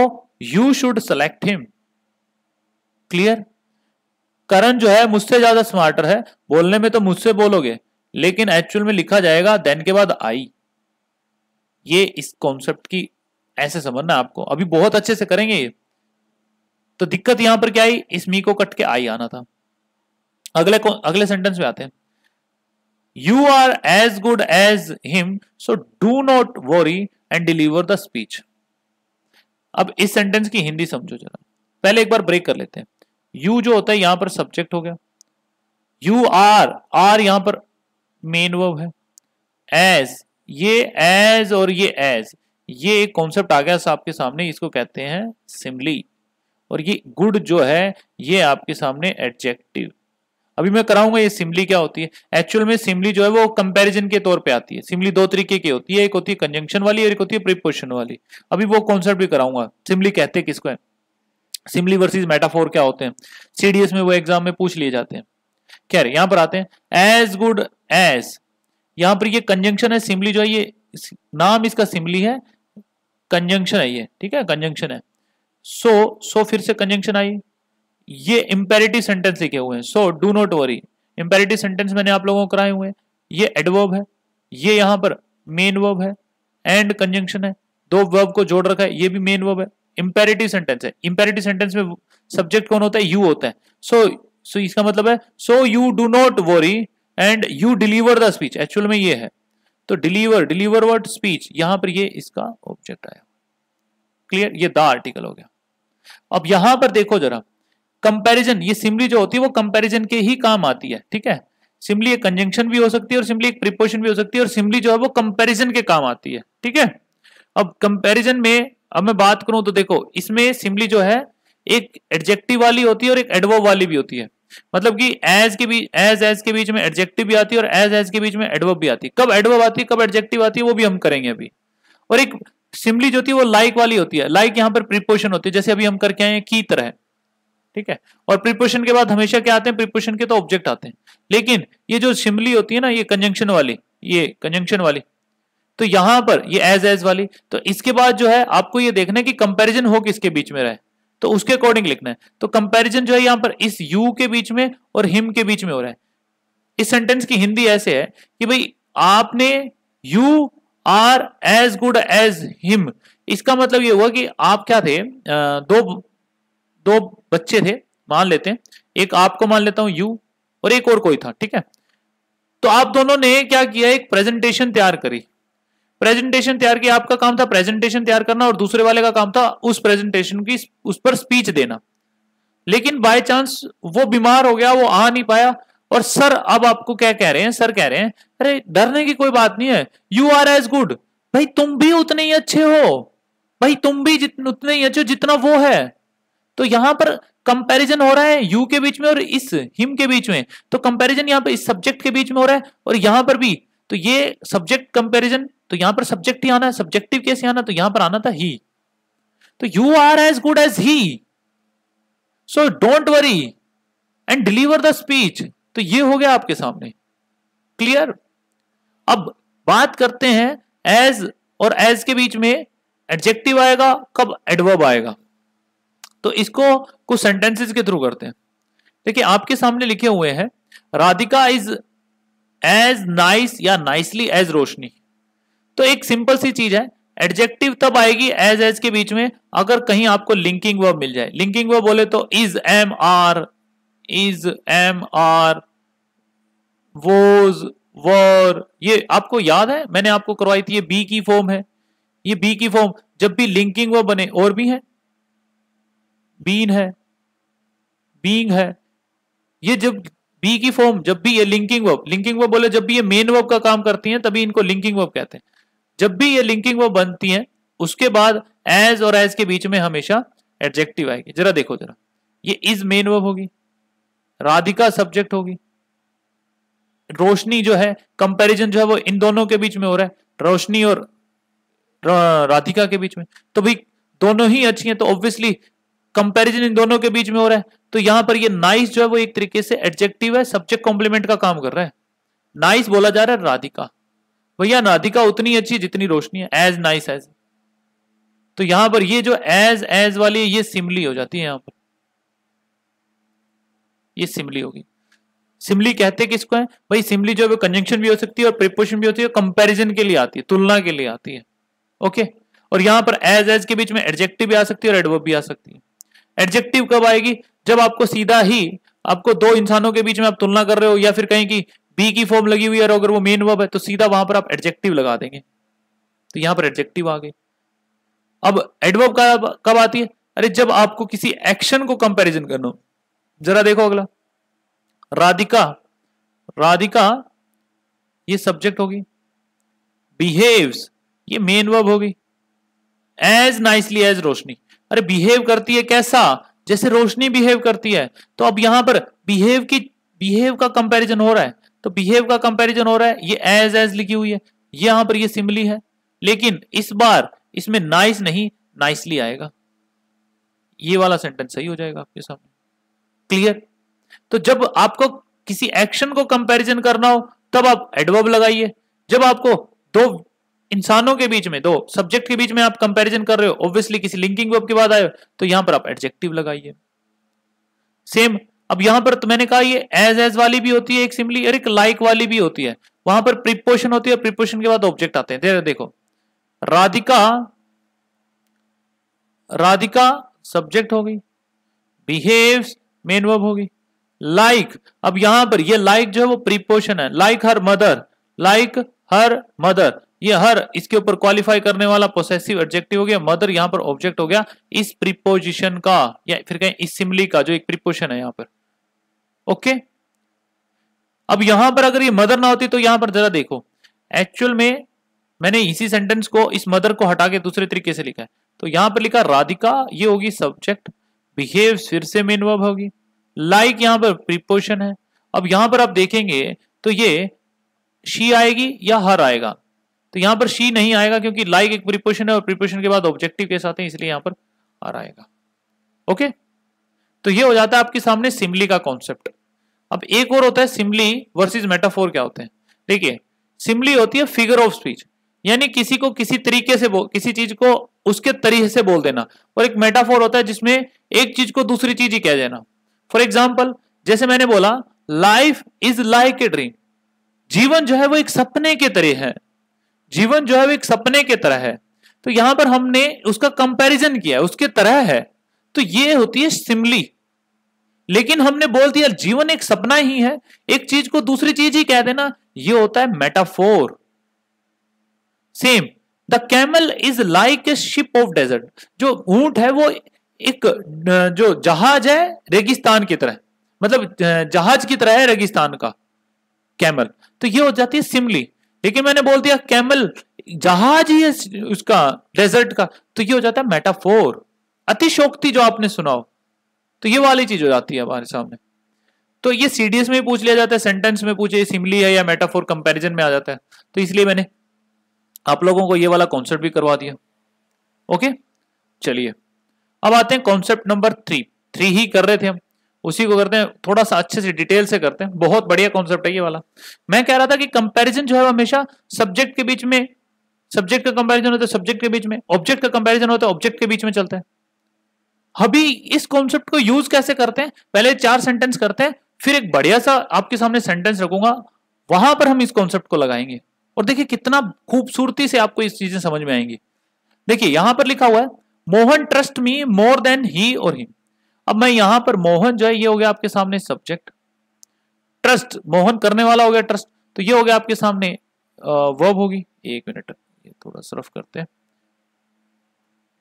you should select him clear Karan जो है मुझसे ज्यादा स्मार्टर है बोलने में तो मुझसे बोलोगे लेकिन एक्चुअल में लिखा जाएगा देन के बाद आई ये इस कॉन्सेप्ट की ऐसे समझना आपको अभी बहुत अच्छे से करेंगे ये तो दिक्कत यहां पर क्या आई इस मी को कट के आई आना था अगले अगले सेंटेंस में आते हैं you are as good as him so do not worry and deliver the speech अब इस सेंटेंस की हिंदी समझो जरा पहले एक बार ब्रेक कर लेते हैं यू जो होता है यहां पर सब्जेक्ट हो गया यू आर आर यहां पर मेन वर्ब है एज ये एज और ये एज ये एक कॉन्सेप्ट आ गया आपके सामने इसको कहते हैं सिमली और ये गुड जो है ये आपके सामने एडजेक्टिव अभी मैं कराऊंगा ये सिमली क्या होती है एक्चुअल में सिमली जो है वो कंपैरिजन के तौर पे आती है सिमली दो तरीके की होती है एक होती है कंजंक्शन वाली और एक होती है प्रिपोजिशन वाली अभी वो कॉन्सेप्ट भी कराऊंगा सिमली कहते हैं किसको है सिमली वर्सेज मेटाफोर क्या होते हैं सीडीएस में वो एग्जाम में पूछ लिए जाते हैं खैर यहां पर आते हैं एज गुड एस यहां पर ये कंजंक्शन है सिमली जो है ये नाम इसका सिमली है कंजंक्शन है ये ठीक है कंजंक्शन है सो so, सो so फिर से कंजंक्शन आई ये इंपेरेटिव सेंटेंस लिखे हुए हैं so do not worry imperative sentence मैंने आप लोगों को कराए हुए हैं ये एडवर्ब है ये यहां पर मेन वर्ब है एंड कंजंक्शन है दो वर्ब को जोड़ रखा है ये भी मेन वर्ब है इंपेरेटिव सेंटेंस है इंपेरेटिव सेंटेंस में सब्जेक्ट कौन होता है यू होता है सो so, सो so इसका मतलब है so you do not worry and you deliver the speech actual में ये है तो डिलीवर डिलीवर वर्ड स्पीच यहां पर ये इसका ऑब्जेक्ट आया क्लियर ये द आर्टिकल हो गया अब यहां पर देखो जरा कंपैरिजन ये सिमली जो होती है वो कंपैरिजन के ही काम आती है ठीक है सिमली एक कंजंक्शन भी हो सकती है और सिमली एक प्रिपोशन भी हो सकती है और सिमली जो है वो कंपैरिजन के काम आती है ठीक है अब कंपैरिजन में अब मैं बात करूं तो देखो इसमें सिमली जो है एक एडजेक्टिव वाली होती है और एक एडवो वाली भी होती है मतलब कि एज के बीच एज एज के बीच में एडजेक्टिव भी आती है और एज एज के बीच में एडवर्ब भी आती है कब एडवर्ब आती है कब एडजेक्टिव आती है वो भी हम करेंगे अभी और एक सिंपली जो होती है वो लाइक like वाली होती है लाइक like यहाँ पर प्रिपोशन होती है जैसे अभी हम करके आए की तरह ठीक है और प्रिपोशन के बाद हमेशा क्या आते हैं प्रिपोशन के तो ऑब्जेक्ट आते हैं लेकिन ये जो सिमली होती है ना ये कंजंक्शन वाली ये कंजंक्शन वाली तो यहां पर ये एज एज वाली तो इसके बाद जो है आपको ये देखना है कि कंपैरिजन हो किसके बीच में रहे तो उसके अकॉर्डिंग लिखना है तो कंपेरिजन जो है यहां पर इस यू के बीच में और हिम के बीच में हो रहा है इस सेंटेंस की हिंदी ऐसे है कि भाई आपने you are as good as him इसका मतलब ये हुआ कि आप क्या थे दो दो बच्चे थे मान लेते हैं एक आपको मान लेता हूं यू और एक और कोई था ठीक है तो आप दोनों ने क्या किया एक प्रेजेंटेशन तैयार करी प्रेजेंटेशन तैयार किया आपका काम था प्रेजेंटेशन तैयार करना और दूसरे वाले का काम था उस प्रेजेंटेशन की उस पर स्पीच देना लेकिन बाय चांस वो बीमार हो गया वो आ नहीं पाया और सर अब आपको क्या कह रहे हैं सर कह रहे हैं अरे डरने की कोई बात नहीं है यू आर एज गुड भाई तुम भी उतने ही अच्छे हो भाई तुम भी जितने उतने ही अच्छे हो जितना वो है तो यहां पर कंपैरिजन हो रहा है यू के बीच में और इस हिम के बीच में तो कंपैरिजन यहां पर इस सब्जेक्ट के बीच में हो रहा है और यहां पर भी तो ये सब्जेक्ट कंपेरिजन तो यहां पर सब्जेक्ट ही आना है सब्जेक्टिव कैसे आना तो यहां पर आना था ही तो you are as good as he so don't worry and deliver the speech तो ये हो गया आपके सामने क्लियर अब बात करते हैं एज और एज के बीच में एडजेक्टिव आएगा कब एडवर्ब आएगा तो इसको कुछ सेंटेंसेस के थ्रू करते हैं देखिए आपके सामने लिखे हुए हैं राधिका इज एज नाइस या नाइसली एज रोशनी तो एक सिंपल सी चीज है एडजेक्टिव तब आएगी एज एज के बीच में अगर कहीं आपको लिंकिंग वर्ब मिल जाए लिंकिंग वर्ब बोले तो is am are is am are was were ये आपको याद है मैंने आपको करवाई थी ये बी की फॉर्म है ये बी की फॉर्म जब भी लिंकिंग वर्ब बने और भी है बीन है बींग है ये जब बी की फॉर्म जब भी ये लिंकिंग वर्ब लिंकिंग वर्ब बोले जब भी ये मेन वर्ब का काम करती हैं तभी इनको लिंकिंग वर्ब कहते हैं जब भी ये लिंकिंग वर्ब बनती हैं उसके बाद एज और एज के बीच में हमेशा एडजेक्टिव आएगी जरा देखो जरा ये इज मेन वर्ब होगी राधिका सब्जेक्ट होगी रोशनी जो है कंपैरिजन जो है वो इन दोनों के बीच में हो रहा है रोशनी और राधिका के बीच में तो भाई दोनों ही अच्छी हैं तो ऑब्वियसली कंपैरिजन इन दोनों के बीच में हो रहा है तो यहां पर ये नाइस जो है वो एक तरीके से एडजेक्टिव है सब्जेक्ट कॉम्प्लीमेंट का काम कर रहा है नाइस बोला जा रहा है राधिका भैया राधिका उतनी अच्छी जितनी रोशनी है एज नाइस एज तो यहां पर ये जो एज एज वाली ये सिमली हो जाती है यहां पर ये सिमली होगी सिमली कहते किसको है भाई सिमली जो है वो कंजंक्शन भी हो सकती है और प्रिपोशन भी होती है कंपेरिजन के लिए आती है तुलना के लिए आती है ओके और यहां पर एज एज के बीच में एडजेक्टिव भी आ सकती है और एडवर्ब भी आ सकती है एडजेक्टिव कब आएगी जब आपको सीधा ही आपको दो इंसानों के बीच में आप तुलना कर रहे हो या फिर कहीं की बी की फॉर्म लगी हुई है अगर वो मेन वर्ब है तो सीधा वहां पर आप एडजेक्टिव लगा देंगे तो यहां पर एडजेक्टिव आ गए अब एडवर्ब कब आती है अरे जब आपको किसी एक्शन को कंपैरिजन करना हो जरा देखो अगला राधिका राधिका ये सब्जेक्ट होगी बिहेव्स ये मेन वर्ब होगी एज नाइसली एज रोशनी अरे बिहेव करती है कैसा जैसे रोशनी बिहेव करती है तो अब यहां पर बिहेव की बिहेव का कंपैरिजन हो रहा है तो बिहेव का कंपैरिजन हो रहा है ये एज एज लिखी हुई है यहां पर ये सिमली है लेकिन इस बार इसमें नाइस नहीं नाइसली आएगा ये वाला सेंटेंस सही हो जाएगा आपके सामने क्लियर तो जब आपको किसी एक्शन को कंपैरिजन करना हो तब आप एडवर्ब लगाइए जब आपको दो इंसानों के बीच में दो सब्जेक्ट के बीच में आप कंपैरिजन कर रहे हो ऑब्वियसली किसी लिंकिंग वर्ब के बाद आए तो यहां पर आप एडजेक्टिव लगाइए सेम अब यहां पर तो मैंने कहा ये एज एज वाली भी होती है एक सिमली और एक लाइक वाली भी होती है वहां पर प्रिपोशन होती है प्रिपोशन के बाद ऑब्जेक्ट आते हैं देखो राधिका राधिका सब्जेक्ट हो गई बिहेव्स मेन वर्ब होगी लाइक like, अब यहां पर ये लाइक like जो है वो प्रिपोशन है like her mother like her mother ये हर इसके ऊपर क्वालिफाई करने वाला पोसेसिव एडजेक्टिव हो गया मदर यहाँ पर ऑब्जेक्ट हो गया इस प्रिपोजिशन का या फिर कहें इस सिमली का जो एक प्रीपोजिशन है यहाँ पर ओके अब यहां पर अगर ये मदर ना होती तो यहां पर जरा देखो एक्चुअल में मैंने इसी सेंटेंस को इस मदर को हटा के दूसरे तरीके से लिखा है तो यहां पर लिखा राधिका ये होगी सब्जेक्ट बिहेव फिर से मेन वर्ब होगी लाइक यहां पर प्रीपोजिशन है अब यहां पर आप देखेंगे तो ये शी आएगी या हर आएगा तो यहां पर शी नहीं आएगा क्योंकि लाइक एक प्रिपोशन है और प्रिपोशन के बाद ऑब्जेक्टिव के साथ हैं इसलिए यहां पर आ आएगा ओके तो ये हो जाता है आपके सामने सिमली का कॉन्सेप्ट अब एक और होता है सिमली वर्सेज मेटाफोर क्या होते हैं देखिए सिमली होती है फिगर ऑफ स्पीच यानी किसी को किसी तरीके से किसी चीज को उसके तरीके से बोल देना और एक मेटाफोर होता है जिसमें एक चीज को दूसरी चीज ही कह देना फॉर एग्जाम्पल जैसे मैंने बोला life is like a dream जीवन जो है वो एक सपने के तरह है जीवन जो है वो एक सपने के तरह है तो यहां पर हमने उसका कंपैरिजन किया उसके तरह है तो ये होती है सिमली लेकिन हमने बोल दिया जीवन एक सपना ही है एक चीज को दूसरी चीज ही कह देना ये होता है metaphor same the camel is like a ship of desert जो ऊंट है वो एक जो जहाज है रेगिस्तान की तरह मतलब जहाज की तरह है रेगिस्तान का कैमल तो ये हो जाती है सिमली लेकिन मैंने बोल दिया कैमल जहाज ही है उसका डेजर्ट का तो ये हो जाता है मेटाफोर अतिशोक्ति जो आपने सुना हो तो ये वाली चीज हो जाती है हमारे सामने तो ये सीडीएस में पूछ लिया जाता है सेंटेंस में पूछे सिमली है या मेटाफोर कंपैरिजन में आ जाता है तो इसलिए मैंने आप लोगों को ये वाला कॉन्सेप्ट भी करवा दिया ओके चलिए अब आते हैं कॉन्सेप्ट नंबर थ्री थ्री ही कर रहे थे हम उसी को करते हैं थोड़ा सा अच्छे से डिटेल से करते हैं बहुत बढ़िया कॉन्सेप्ट है ये वाला मैं कह रहा था कि कंपैरिजन जो है हमेशा सब्जेक्ट के बीच में सब्जेक्ट का कंपैरिजन होता है सब्जेक्ट के बीच में ऑब्जेक्ट का कंपैरिजन होता है ऑब्जेक्ट के बीच में चलते हैं अभी इस कॉन्सेप्ट को यूज कैसे करते हैं पहले चार सेंटेंस करते हैं फिर एक बढ़िया सा आपके सामने सेंटेंस रखूंगा वहां पर हम इस कॉन्सेप्ट को लगाएंगे और देखिए कितना खूबसूरती से आपको इस चीजें समझ में आएंगी देखिए यहां पर लिखा हुआ है Mohan trust me more than he और हिम अब मैं यहां पर मोहन जो है ये हो गया आपके सामने सब्जेक्ट ट्रस्ट मोहन करने वाला हो गया ट्रस्ट तो ये हो गया आपके सामने वर्ब होगी एक मिनट ये थोड़ा सरफ करते हैं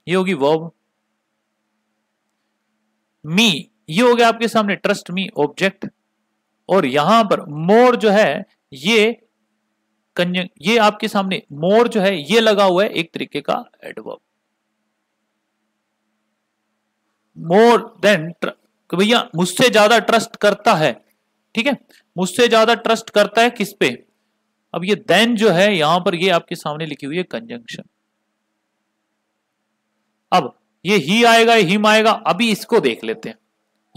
ये होगी वर्ब मी ये हो गया आपके सामने ट्रस्ट मी ऑब्जेक्ट और यहां पर मोर जो है ये ये आपके सामने मोर जो है ये लगा हुआ है एक तरीके का एडवर्ब मोर देन कि भैया मुझसे ज्यादा ट्रस्ट करता है ठीक है मुझसे ज्यादा ट्रस्ट करता है किस पे अब ये देन जो है यहां पर ये आपके सामने लिखी हुई है कंजंक्शन अब ये ही आएगा ही आएगा अभी इसको देख लेते हैं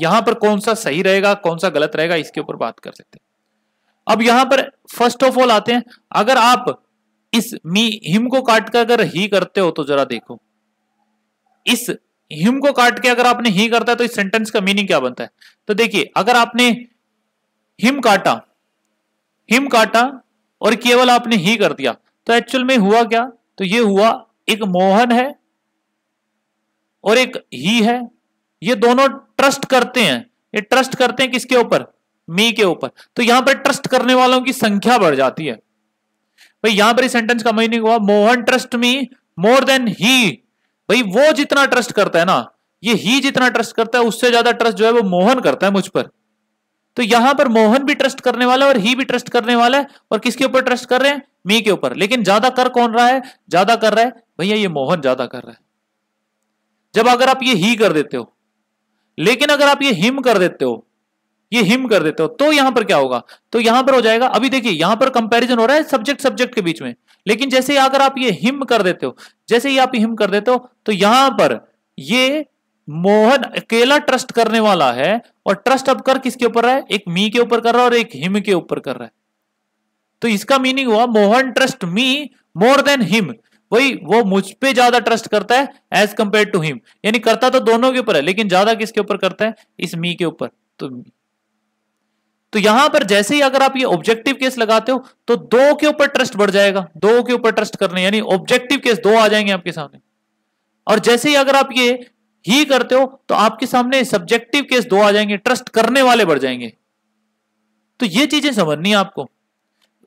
यहां पर कौन सा सही रहेगा कौन सा गलत रहेगा इसके ऊपर बात कर सकते हैं अब यहां पर फर्स्ट ऑफ ऑल आते हैं अगर आप इस मी हिम को काट कर अगर ही करते हो तो जरा देखो इस हिम को काट के अगर आपने ही करता है तो इस सेंटेंस का मीनिंग क्या बनता है तो देखिए अगर आपने हिम काटा हिम काटा और केवल आपने ही कर दिया तो एक्चुअल में हुआ क्या तो ये हुआ एक मोहन है और एक ही है ये दोनों ट्रस्ट करते हैं ये ट्रस्ट करते हैं किसके ऊपर मी के ऊपर तो यहां पर ट्रस्ट करने वालों की संख्या बढ़ जाती है भाई यहां पर सेंटेंस का मीनिंग हुआ Mohan trust me more than he भाई वो जितना ट्रस्ट करता है ना ये ही जितना ट्रस्ट करता है उससे ज्यादा ट्रस्ट जो है वो मोहन करता है मुझ पर तो यहां पर मोहन भी ट्रस्ट करने वाला है और ही भी ट्रस्ट करने वाला है और किसके ऊपर ट्रस्ट कर रहे हैं मी के ऊपर लेकिन ज्यादा कर कौन रहा है ज्यादा कर रहा है भैया ये मोहन ज्यादा कर रहा है जब अगर आप ये ही कर देते हो लेकिन अगर आप ये हिम कर देते हो ये हिम कर देते हो तो यहां पर क्या होगा तो यहां पर हो जाएगा अभी देखिए यहां पर कंपैरिजन हो रहा है सब्जेक्ट सब्जेक्ट के बीच में लेकिन जैसे अगर आप ये हिम कर देते हो जैसे ही आप हिम कर देते हो तो यहां पर ये मोहन अकेला ट्रस्ट करने वाला है और ट्रस्ट अब कर किसके ऊपर है एक मी के ऊपर कर रहा है और एक हिम के ऊपर कर रहा है तो इसका मीनिंग हुआ Mohan trust me more than him वही वो मुझ पे ज्यादा ट्रस्ट करता है एज कंपेयर टू हिम यानी करता तो दोनों के ऊपर है लेकिन ज्यादा किसके ऊपर करता है इस मी के ऊपर तो तो यहां पर जैसे ही अगर आप ये ऑब्जेक्टिव केस लगाते हो तो दो के ऊपर ट्रस्ट बढ़ जाएगा दो के ऊपर ट्रस्ट करने यानी ऑब्जेक्टिव केस दो आ जाएंगे आपके सामने और जैसे ही अगर आप ये ही करते हो तो आपके सामने सब्जेक्टिव केस दो आ जाएंगे ट्रस्ट करने वाले बढ़ जाएंगे तो ये चीजें समझनी है आपको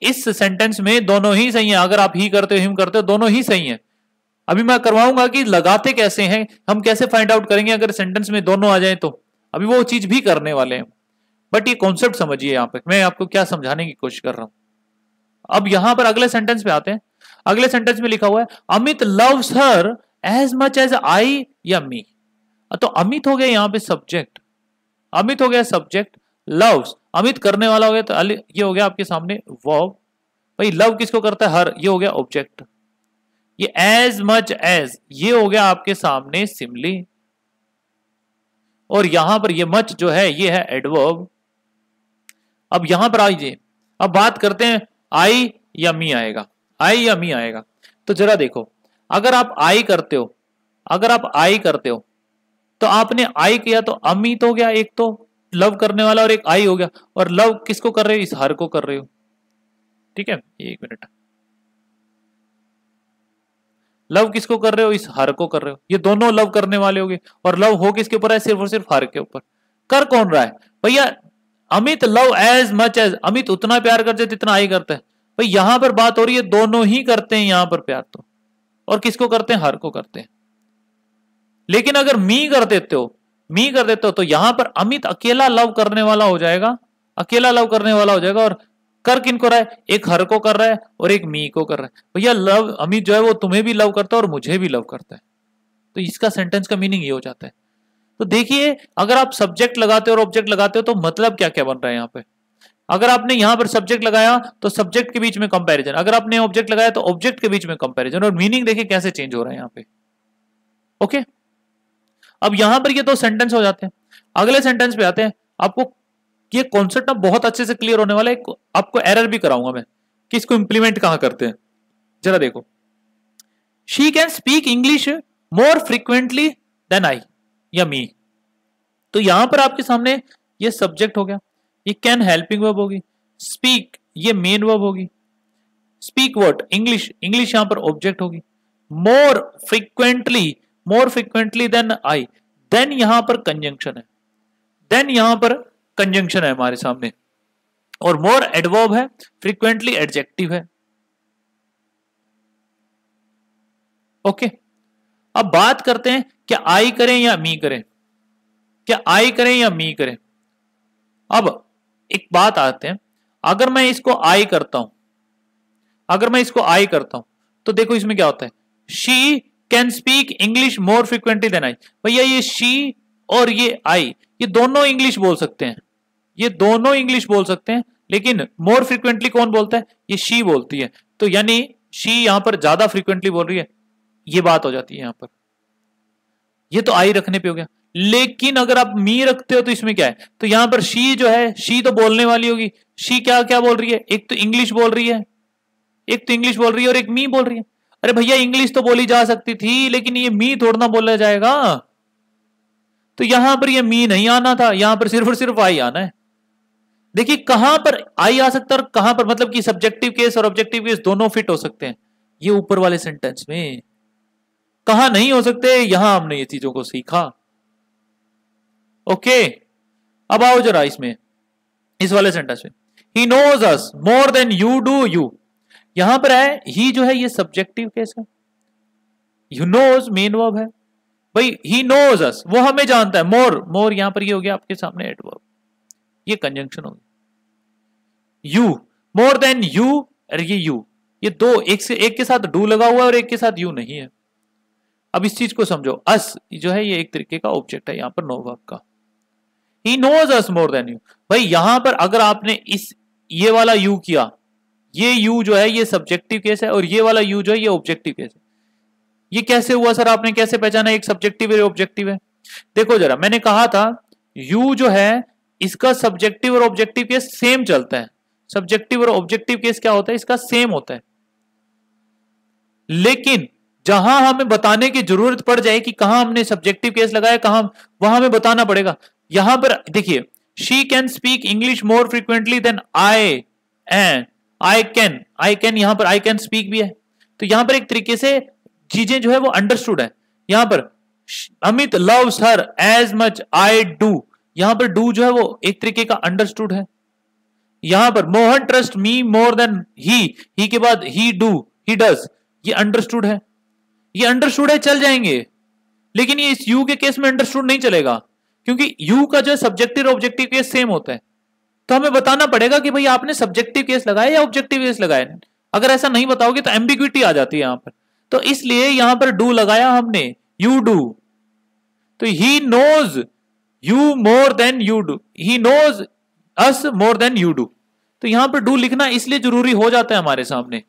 इस सेंटेंस में दोनों ही सही है अगर आप ही करते हो हिम करते हो दोनों ही सही है अभी मैं करवाऊंगा कि लगाते कैसे हैं हम कैसे फाइंड आउट करेंगे अगर सेंटेंस में दोनों आ जाए तो अभी वो चीज भी करने वाले हैं बट ये कॉन्सेप्ट समझिए यहाँ पर मैं आपको क्या समझाने की कोशिश कर रहा हूं अब यहां पर अगले सेंटेंस पे आते हैं अगले सेंटेंस में लिखा हुआ है Amit love her as much as I या मी तो अमित हो गया यहां पे सब्जेक्ट अमित हो गया सब्जेक्ट लव अमित करने वाला हो गया तो ये हो गया आपके सामने वॉव भाई लव किसको करता है हर ये हो गया ऑब्जेक्ट ये एज मच एज ये हो गया आपके सामने सिमली और यहां पर ये मच जो है ये है एडवर्ब अब यहां पर आइए अब बात करते हैं आई या मी आएगा आई या मी आएगा तो जरा देखो अगर आप आई करते हो अगर आप आई करते हो तो आपने आई किया तो तो हो गया एक तो लव करने वाला और एक आई हो गया और लव किसको कर रहे हो इस हर को कर रहे हो ठीक है एक मिनट लव किसको कर रहे हो इस हर को कर रहे हो ये दोनों लव करने वाले हो गए और लव हो किसके ऊपर है सिर्फ और सिर्फ हर के ऊपर कर कौन रहा है भैया Amit love as much as Amit उतना प्यार करते जितना आई करता है भाई यहां पर बात हो रही है दोनों ही करते हैं यहां पर प्यार तो और किसको करते हैं हर को करते हैं लेकिन अगर मी कर देते हो मी कर देते हो तो यहां पर अमित अकेला लव करने वाला हो जाएगा अकेला लव करने वाला हो जाएगा और कर किन को रहा है एक हर को कर रहा है और एक मी को कर रहा है भैया लव अमित जो है वो तुम्हें भी लव करता है और मुझे भी लव करता है तो इसका सेंटेंस का मीनिंग ये हो जाता है तो देखिए अगर आप सब्जेक्ट लगाते हो और ऑब्जेक्ट लगाते हो तो मतलब क्या क्या बन रहा है यहाँ पे अगर आपने यहां पर सब्जेक्ट लगाया तो सब्जेक्ट के बीच में कंपैरिजन अगर आपने ऑब्जेक्ट लगाया तो ऑब्जेक्ट के बीच में कंपैरिजन और मीनिंग देखिए कैसे चेंज हो रहा है यहाँ पे ओके अब यहां पर ये दो सेंटेंस हो जाते हैं अगले सेंटेंस पे आते हैं आपको ये कॉन्सेप्ट ना बहुत अच्छे से क्लियर होने वाला है आपको एरर भी कराऊंगा मैं कि इसको इंप्लीमेंट कहां करते हैं जरा देखो she can speak English more frequently than I या मी तो यहां पर आपके सामने ये सब्जेक्ट हो गया ये कैन हेल्पिंग वर्ब होगी स्पीक ये मेन वर्ब होगी स्पीक वर्ड इंग्लिश इंग्लिश यहां पर ऑब्जेक्ट होगी more frequently more frequently than I than यहां पर कंजंक्शन है देन यहां पर कंजंक्शन है हमारे सामने और मोर एडवर्ब है फ्रीक्वेंटली एडजेक्टिव है ओके okay. अब बात करते हैं क्या आई करें या मी करें क्या आई करें या मी करें अब एक बात आते हैं अगर मैं इसको आई करता हूं अगर मैं इसको आई करता हूं तो देखो इसमें क्या होता है she can speak English more frequently than I भैया ये शी और ये आई ये दोनों इंग्लिश बोल सकते हैं ये दोनों इंग्लिश बोल सकते हैं लेकिन मोर फ्रिक्वेंटली कौन बोलता है ये शी बोलती है तो यानी शी यहां पर ज्यादा फ्रिक्वेंटली बोल रही है ये बात हो जाती है यहां पर ये तो आई रखने पे हो गया लेकिन अगर आप मी रखते हो तो इसमें क्या है तो यहां पर शी जो है शी तो बोलने वाली होगी शी क्या क्या बोल रही है एक तो इंग्लिश बोल रही है एक तो इंग्लिश बोल रही है और एक मी बोल रही है अरे भैया इंग्लिश तो बोली जा सकती थी लेकिन ये मी थोड़ा बोला जाएगा तो यहां पर ये मी नहीं आना था यहां पर सिर्फ और सिर्फ आई आना है देखिए कहां पर आई आ सकता है और कहां पर मतलब कि सब्जेक्टिव केस और ऑब्जेक्टिव केस दोनों फिट हो सकते हैं ये ऊपर वाले सेंटेंस में कहा नहीं हो सकते यहां हमने ये चीजों को सीखा ओके अब आओ जरा इसमें इस वाले सेंटेंस में he knows us more than you do you यहां पर है ही जो है ये सब्जेक्टिव केस है यू नोज मेन वर्ब है भाई ही नोज अस वो हमें जानता है मोर मोर यहां पर ये हो गया आपके सामने एडवर्ब ये कंजंक्शन हो गया यू मोर देन यू और ये यू ये दो एक से एक के साथ डू लगा हुआ है और एक के साथ यू नहीं है अब इस चीज को समझो अस जो है ये एक तरीके का ऑब्जेक्ट है यहां पर नो का he knows us more than you भाई यहां पर अगर आपने इस ये वाला यू किया ये यू जो है ये सब्जेक्टिव केस है और ये वाला यू जो है ये ऑब्जेक्टिव केस है ये कैसे हुआ सर आपने कैसे पहचाना एक सब्जेक्टिव और ऑब्जेक्टिव है देखो जरा मैंने कहा था यू जो है इसका सब्जेक्टिव और ऑब्जेक्टिव केस सेम चलता है सब्जेक्टिव और ऑब्जेक्टिव केस क्या होता है इसका सेम होता है लेकिन जहां हमें बताने की जरूरत पड़ जाए कि कहा हमने सब्जेक्टिव केस लगाया कहा वहां हमें बताना पड़ेगा यहां पर देखिए she can speak English more frequently than I and I can I can यहां पर आई कैन स्पीक भी है तो यहां पर एक तरीके से चीजें जो है वो अंडरस्टूड है यहां पर Amit love sir as much I do यहां पर डू जो है वो एक तरीके का अंडरस्टूड है यहां पर Mohan trust me more than he he के बाद ही डू ही डज ये अंडरस्टूड है ये अंडरस्टूड है चल जाएंगे लेकिन ये इस यू के केस में अंडरस्टूड नहीं चलेगा क्योंकि यू का जो सब्जेक्टिव और ऑब्जेक्टिव केस सेम होता है तो हमें बताना पड़ेगा कि भाई आपने सब्जेक्टिव केस लगाया या ऑब्जेक्टिव केस लगाया अगर ऐसा नहीं बताओगे तो एम्बिग्विटी आ जाती है यहां पर तो इसलिए यहां पर डू लगाया हमने यू डू तो he knows you more than you do he knows us more than you do तो यहां पर डू लिखना इसलिए जरूरी हो जाता है हमारे सामने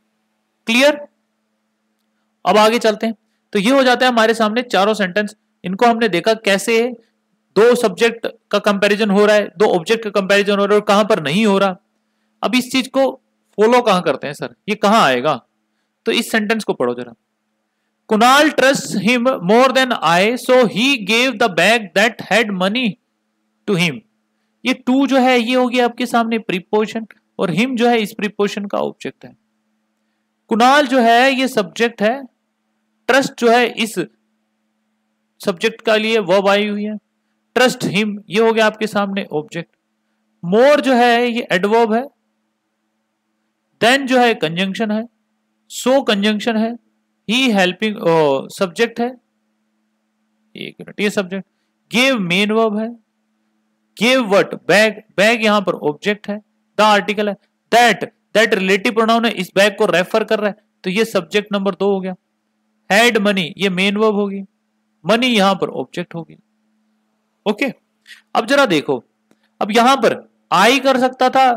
क्लियर अब आगे चलते हैं तो ये हो जाता है हमारे सामने चारों सेंटेंस इनको हमने देखा कैसे दो सब्जेक्ट का कंपैरिजन हो रहा है दो ऑब्जेक्ट का कंपैरिजन हो रहा है और कहां पर नहीं हो रहा अब इस चीज को फॉलो कहां करते हैं सर ये कहां आएगा तो इस सेंटेंस को पढ़ो जरा Kunal trust him more than I so he gave the bag that had money to him ये टू जो है ये हो गया आपके सामने प्रीपोजिशन और हिम जो है इस प्रीपोजिशन का ऑब्जेक्ट है कुणाल जो है ये सब्जेक्ट है ट्रस्ट जो है इस सब्जेक्ट का लिए वर्ब आई हुई है ट्रस्ट हिम ये हो गया आपके सामने ऑब्जेक्ट मोर जो है ये एडवर्ब है देन जो है कंजंक्शन है सो so कंजंक्शन है ही हेल्पिंग सब्जेक्ट है एक मिनट ये सब्जेक्ट गेव मेन वर्ब है गेव वट बैग बैग यहां पर ऑब्जेक्ट है द आर्टिकल है दैट दैट रिलेटिव प्रोनाउन है इस बैग को रेफर कर रहा है तो ये सब्जेक्ट नंबर दो हो गया हैड मनी ये मेन वर्ब होगी मनी यहां पर ऑब्जेक्ट होगी ओके अब जरा देखो अब यहां पर आई कर सकता था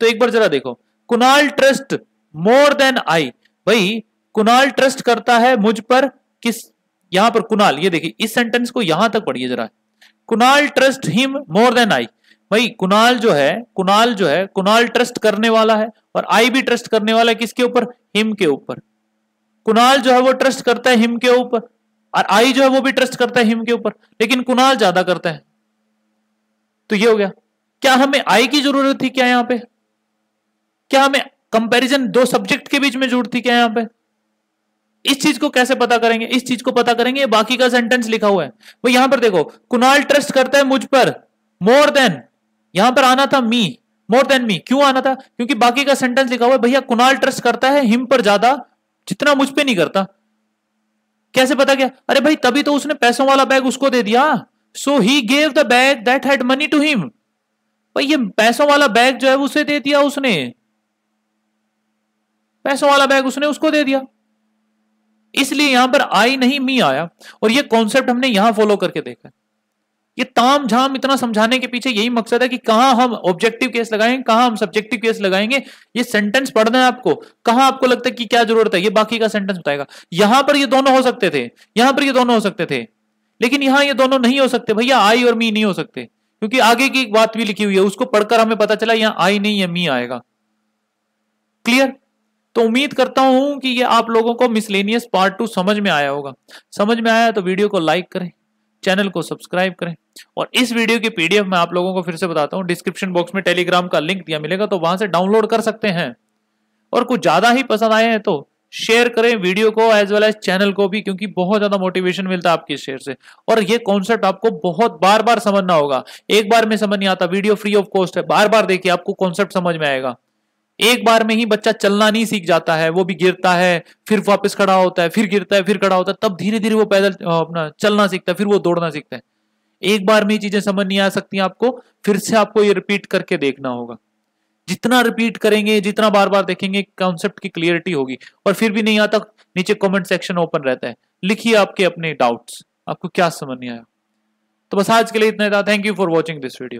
तो एक बार जरा देखो Kunal trust more than I भाई कुनाल ट्रस्ट करता है मुझ पर किस यहां पर कुनाल ये देखिए इस सेंटेंस को यहां तक पढ़िए जरा Kunal trust him more than I भाई कुणाल जो है कुणाल जो है कुणाल ट्रस्ट करने वाला है और आई भी ट्रस्ट करने वाला है किसके ऊपर हिम के ऊपर कुणाल जो है वो ट्रस्ट करता है हिम के ऊपर और आई जो है वो भी ट्रस्ट करता है हिम के ऊपर लेकिन कुणाल ज्यादा करता है तो ये हो गया क्या हमें आई की जरूरत थी क्या यहां पे क्या हमें कंपैरिजन दो सब्जेक्ट के बीच में जरूरत थी क्या यहां पे इस चीज को कैसे पता करेंगे इस चीज को पता करेंगे बाकी का सेंटेंस लिखा हुआ है वो यहां पर देखो कुणाल ट्रस्ट करता है मुझ पर मोर देन यहां पर आना था मी मोर देन मी क्यों आना था क्योंकि बाकी का सेंटेंस लिखा हुआ है भैया कुणाल ट्रस्ट करता है हिम पर ज्यादा जितना मुझ पर नहीं करता कैसे पता क्या अरे भाई तभी तो उसने पैसों वाला बैग उसको दे दिया so he gave the bag that had money to him भाई ये पैसों वाला बैग जो है उसे दे दिया उसने पैसों वाला बैग उसने उसको दे दिया इसलिए यहां पर आई नहीं मी आया और ये कॉन्सेप्ट हमने यहां फॉलो करके देखा ये ताम झाम इतना समझाने के पीछे यही मकसद है कि कहां हम ऑब्जेक्टिव केस लगाएंगे कहां हम सब्जेक्टिव केस लगाएंगे ये सेंटेंस पढ़ना है आपको कहां आपको लगता है कि क्या जरूरत है ये बाकी का सेंटेंस बताएगा यहां पर ये दोनों हो सकते थे यहां पर ये दोनों हो सकते थे लेकिन यहां ये दोनों नहीं हो सकते भैया आई और मी नहीं हो सकते क्योंकि आगे की एक बात भी लिखी हुई है उसको पढ़कर हमें पता चला यहां आई नहीं है मी आएगा क्लियर तो उम्मीद करता हूं कि ये आप लोगों को मिसलेनियस पार्ट टू समझ में आया होगा समझ में आया तो वीडियो को लाइक करें चैनल को सब्सक्राइब करें और इस वीडियो के पीडीएफ में आप लोगों को फिर से बताता हूँ डिस्क्रिप्शन बॉक्स में टेलीग्राम का लिंक दिया मिलेगा तो वहां से डाउनलोड कर सकते हैं और कुछ ज्यादा ही पसंद आए हैं तो शेयर करें वीडियो को एज वेल एज चैनल को भी क्योंकि बहुत ज्यादा मोटिवेशन मिलता है आपके शेयर से और ये कॉन्सेप्ट आपको बहुत बार बार समझना होगा एक बार में समझ नहीं आता वीडियो फ्री ऑफ कॉस्ट है बार बार देखिए आपको कॉन्सेप्ट समझ में आएगा एक बार में ही बच्चा चलना नहीं सीख जाता है वो भी गिरता है फिर वापस खड़ा होता है फिर गिरता है फिर खड़ा होता है तब धीरे धीरे वो पैदल अपना चलना सीखता है फिर वो दौड़ना सीखता है एक बार में चीजें समझ नहीं आ सकती आपको फिर से आपको ये रिपीट करके देखना होगा जितना रिपीट करेंगे जितना बार बार देखेंगे कॉन्सेप्ट की क्लियरिटी होगी और फिर भी नहीं आता नीचे कमेंट सेक्शन ओपन रहता है लिखिए आपके अपने डाउट्स आपको क्या समझ नहीं आया तो बस आज के लिए इतना था thank you for watching this video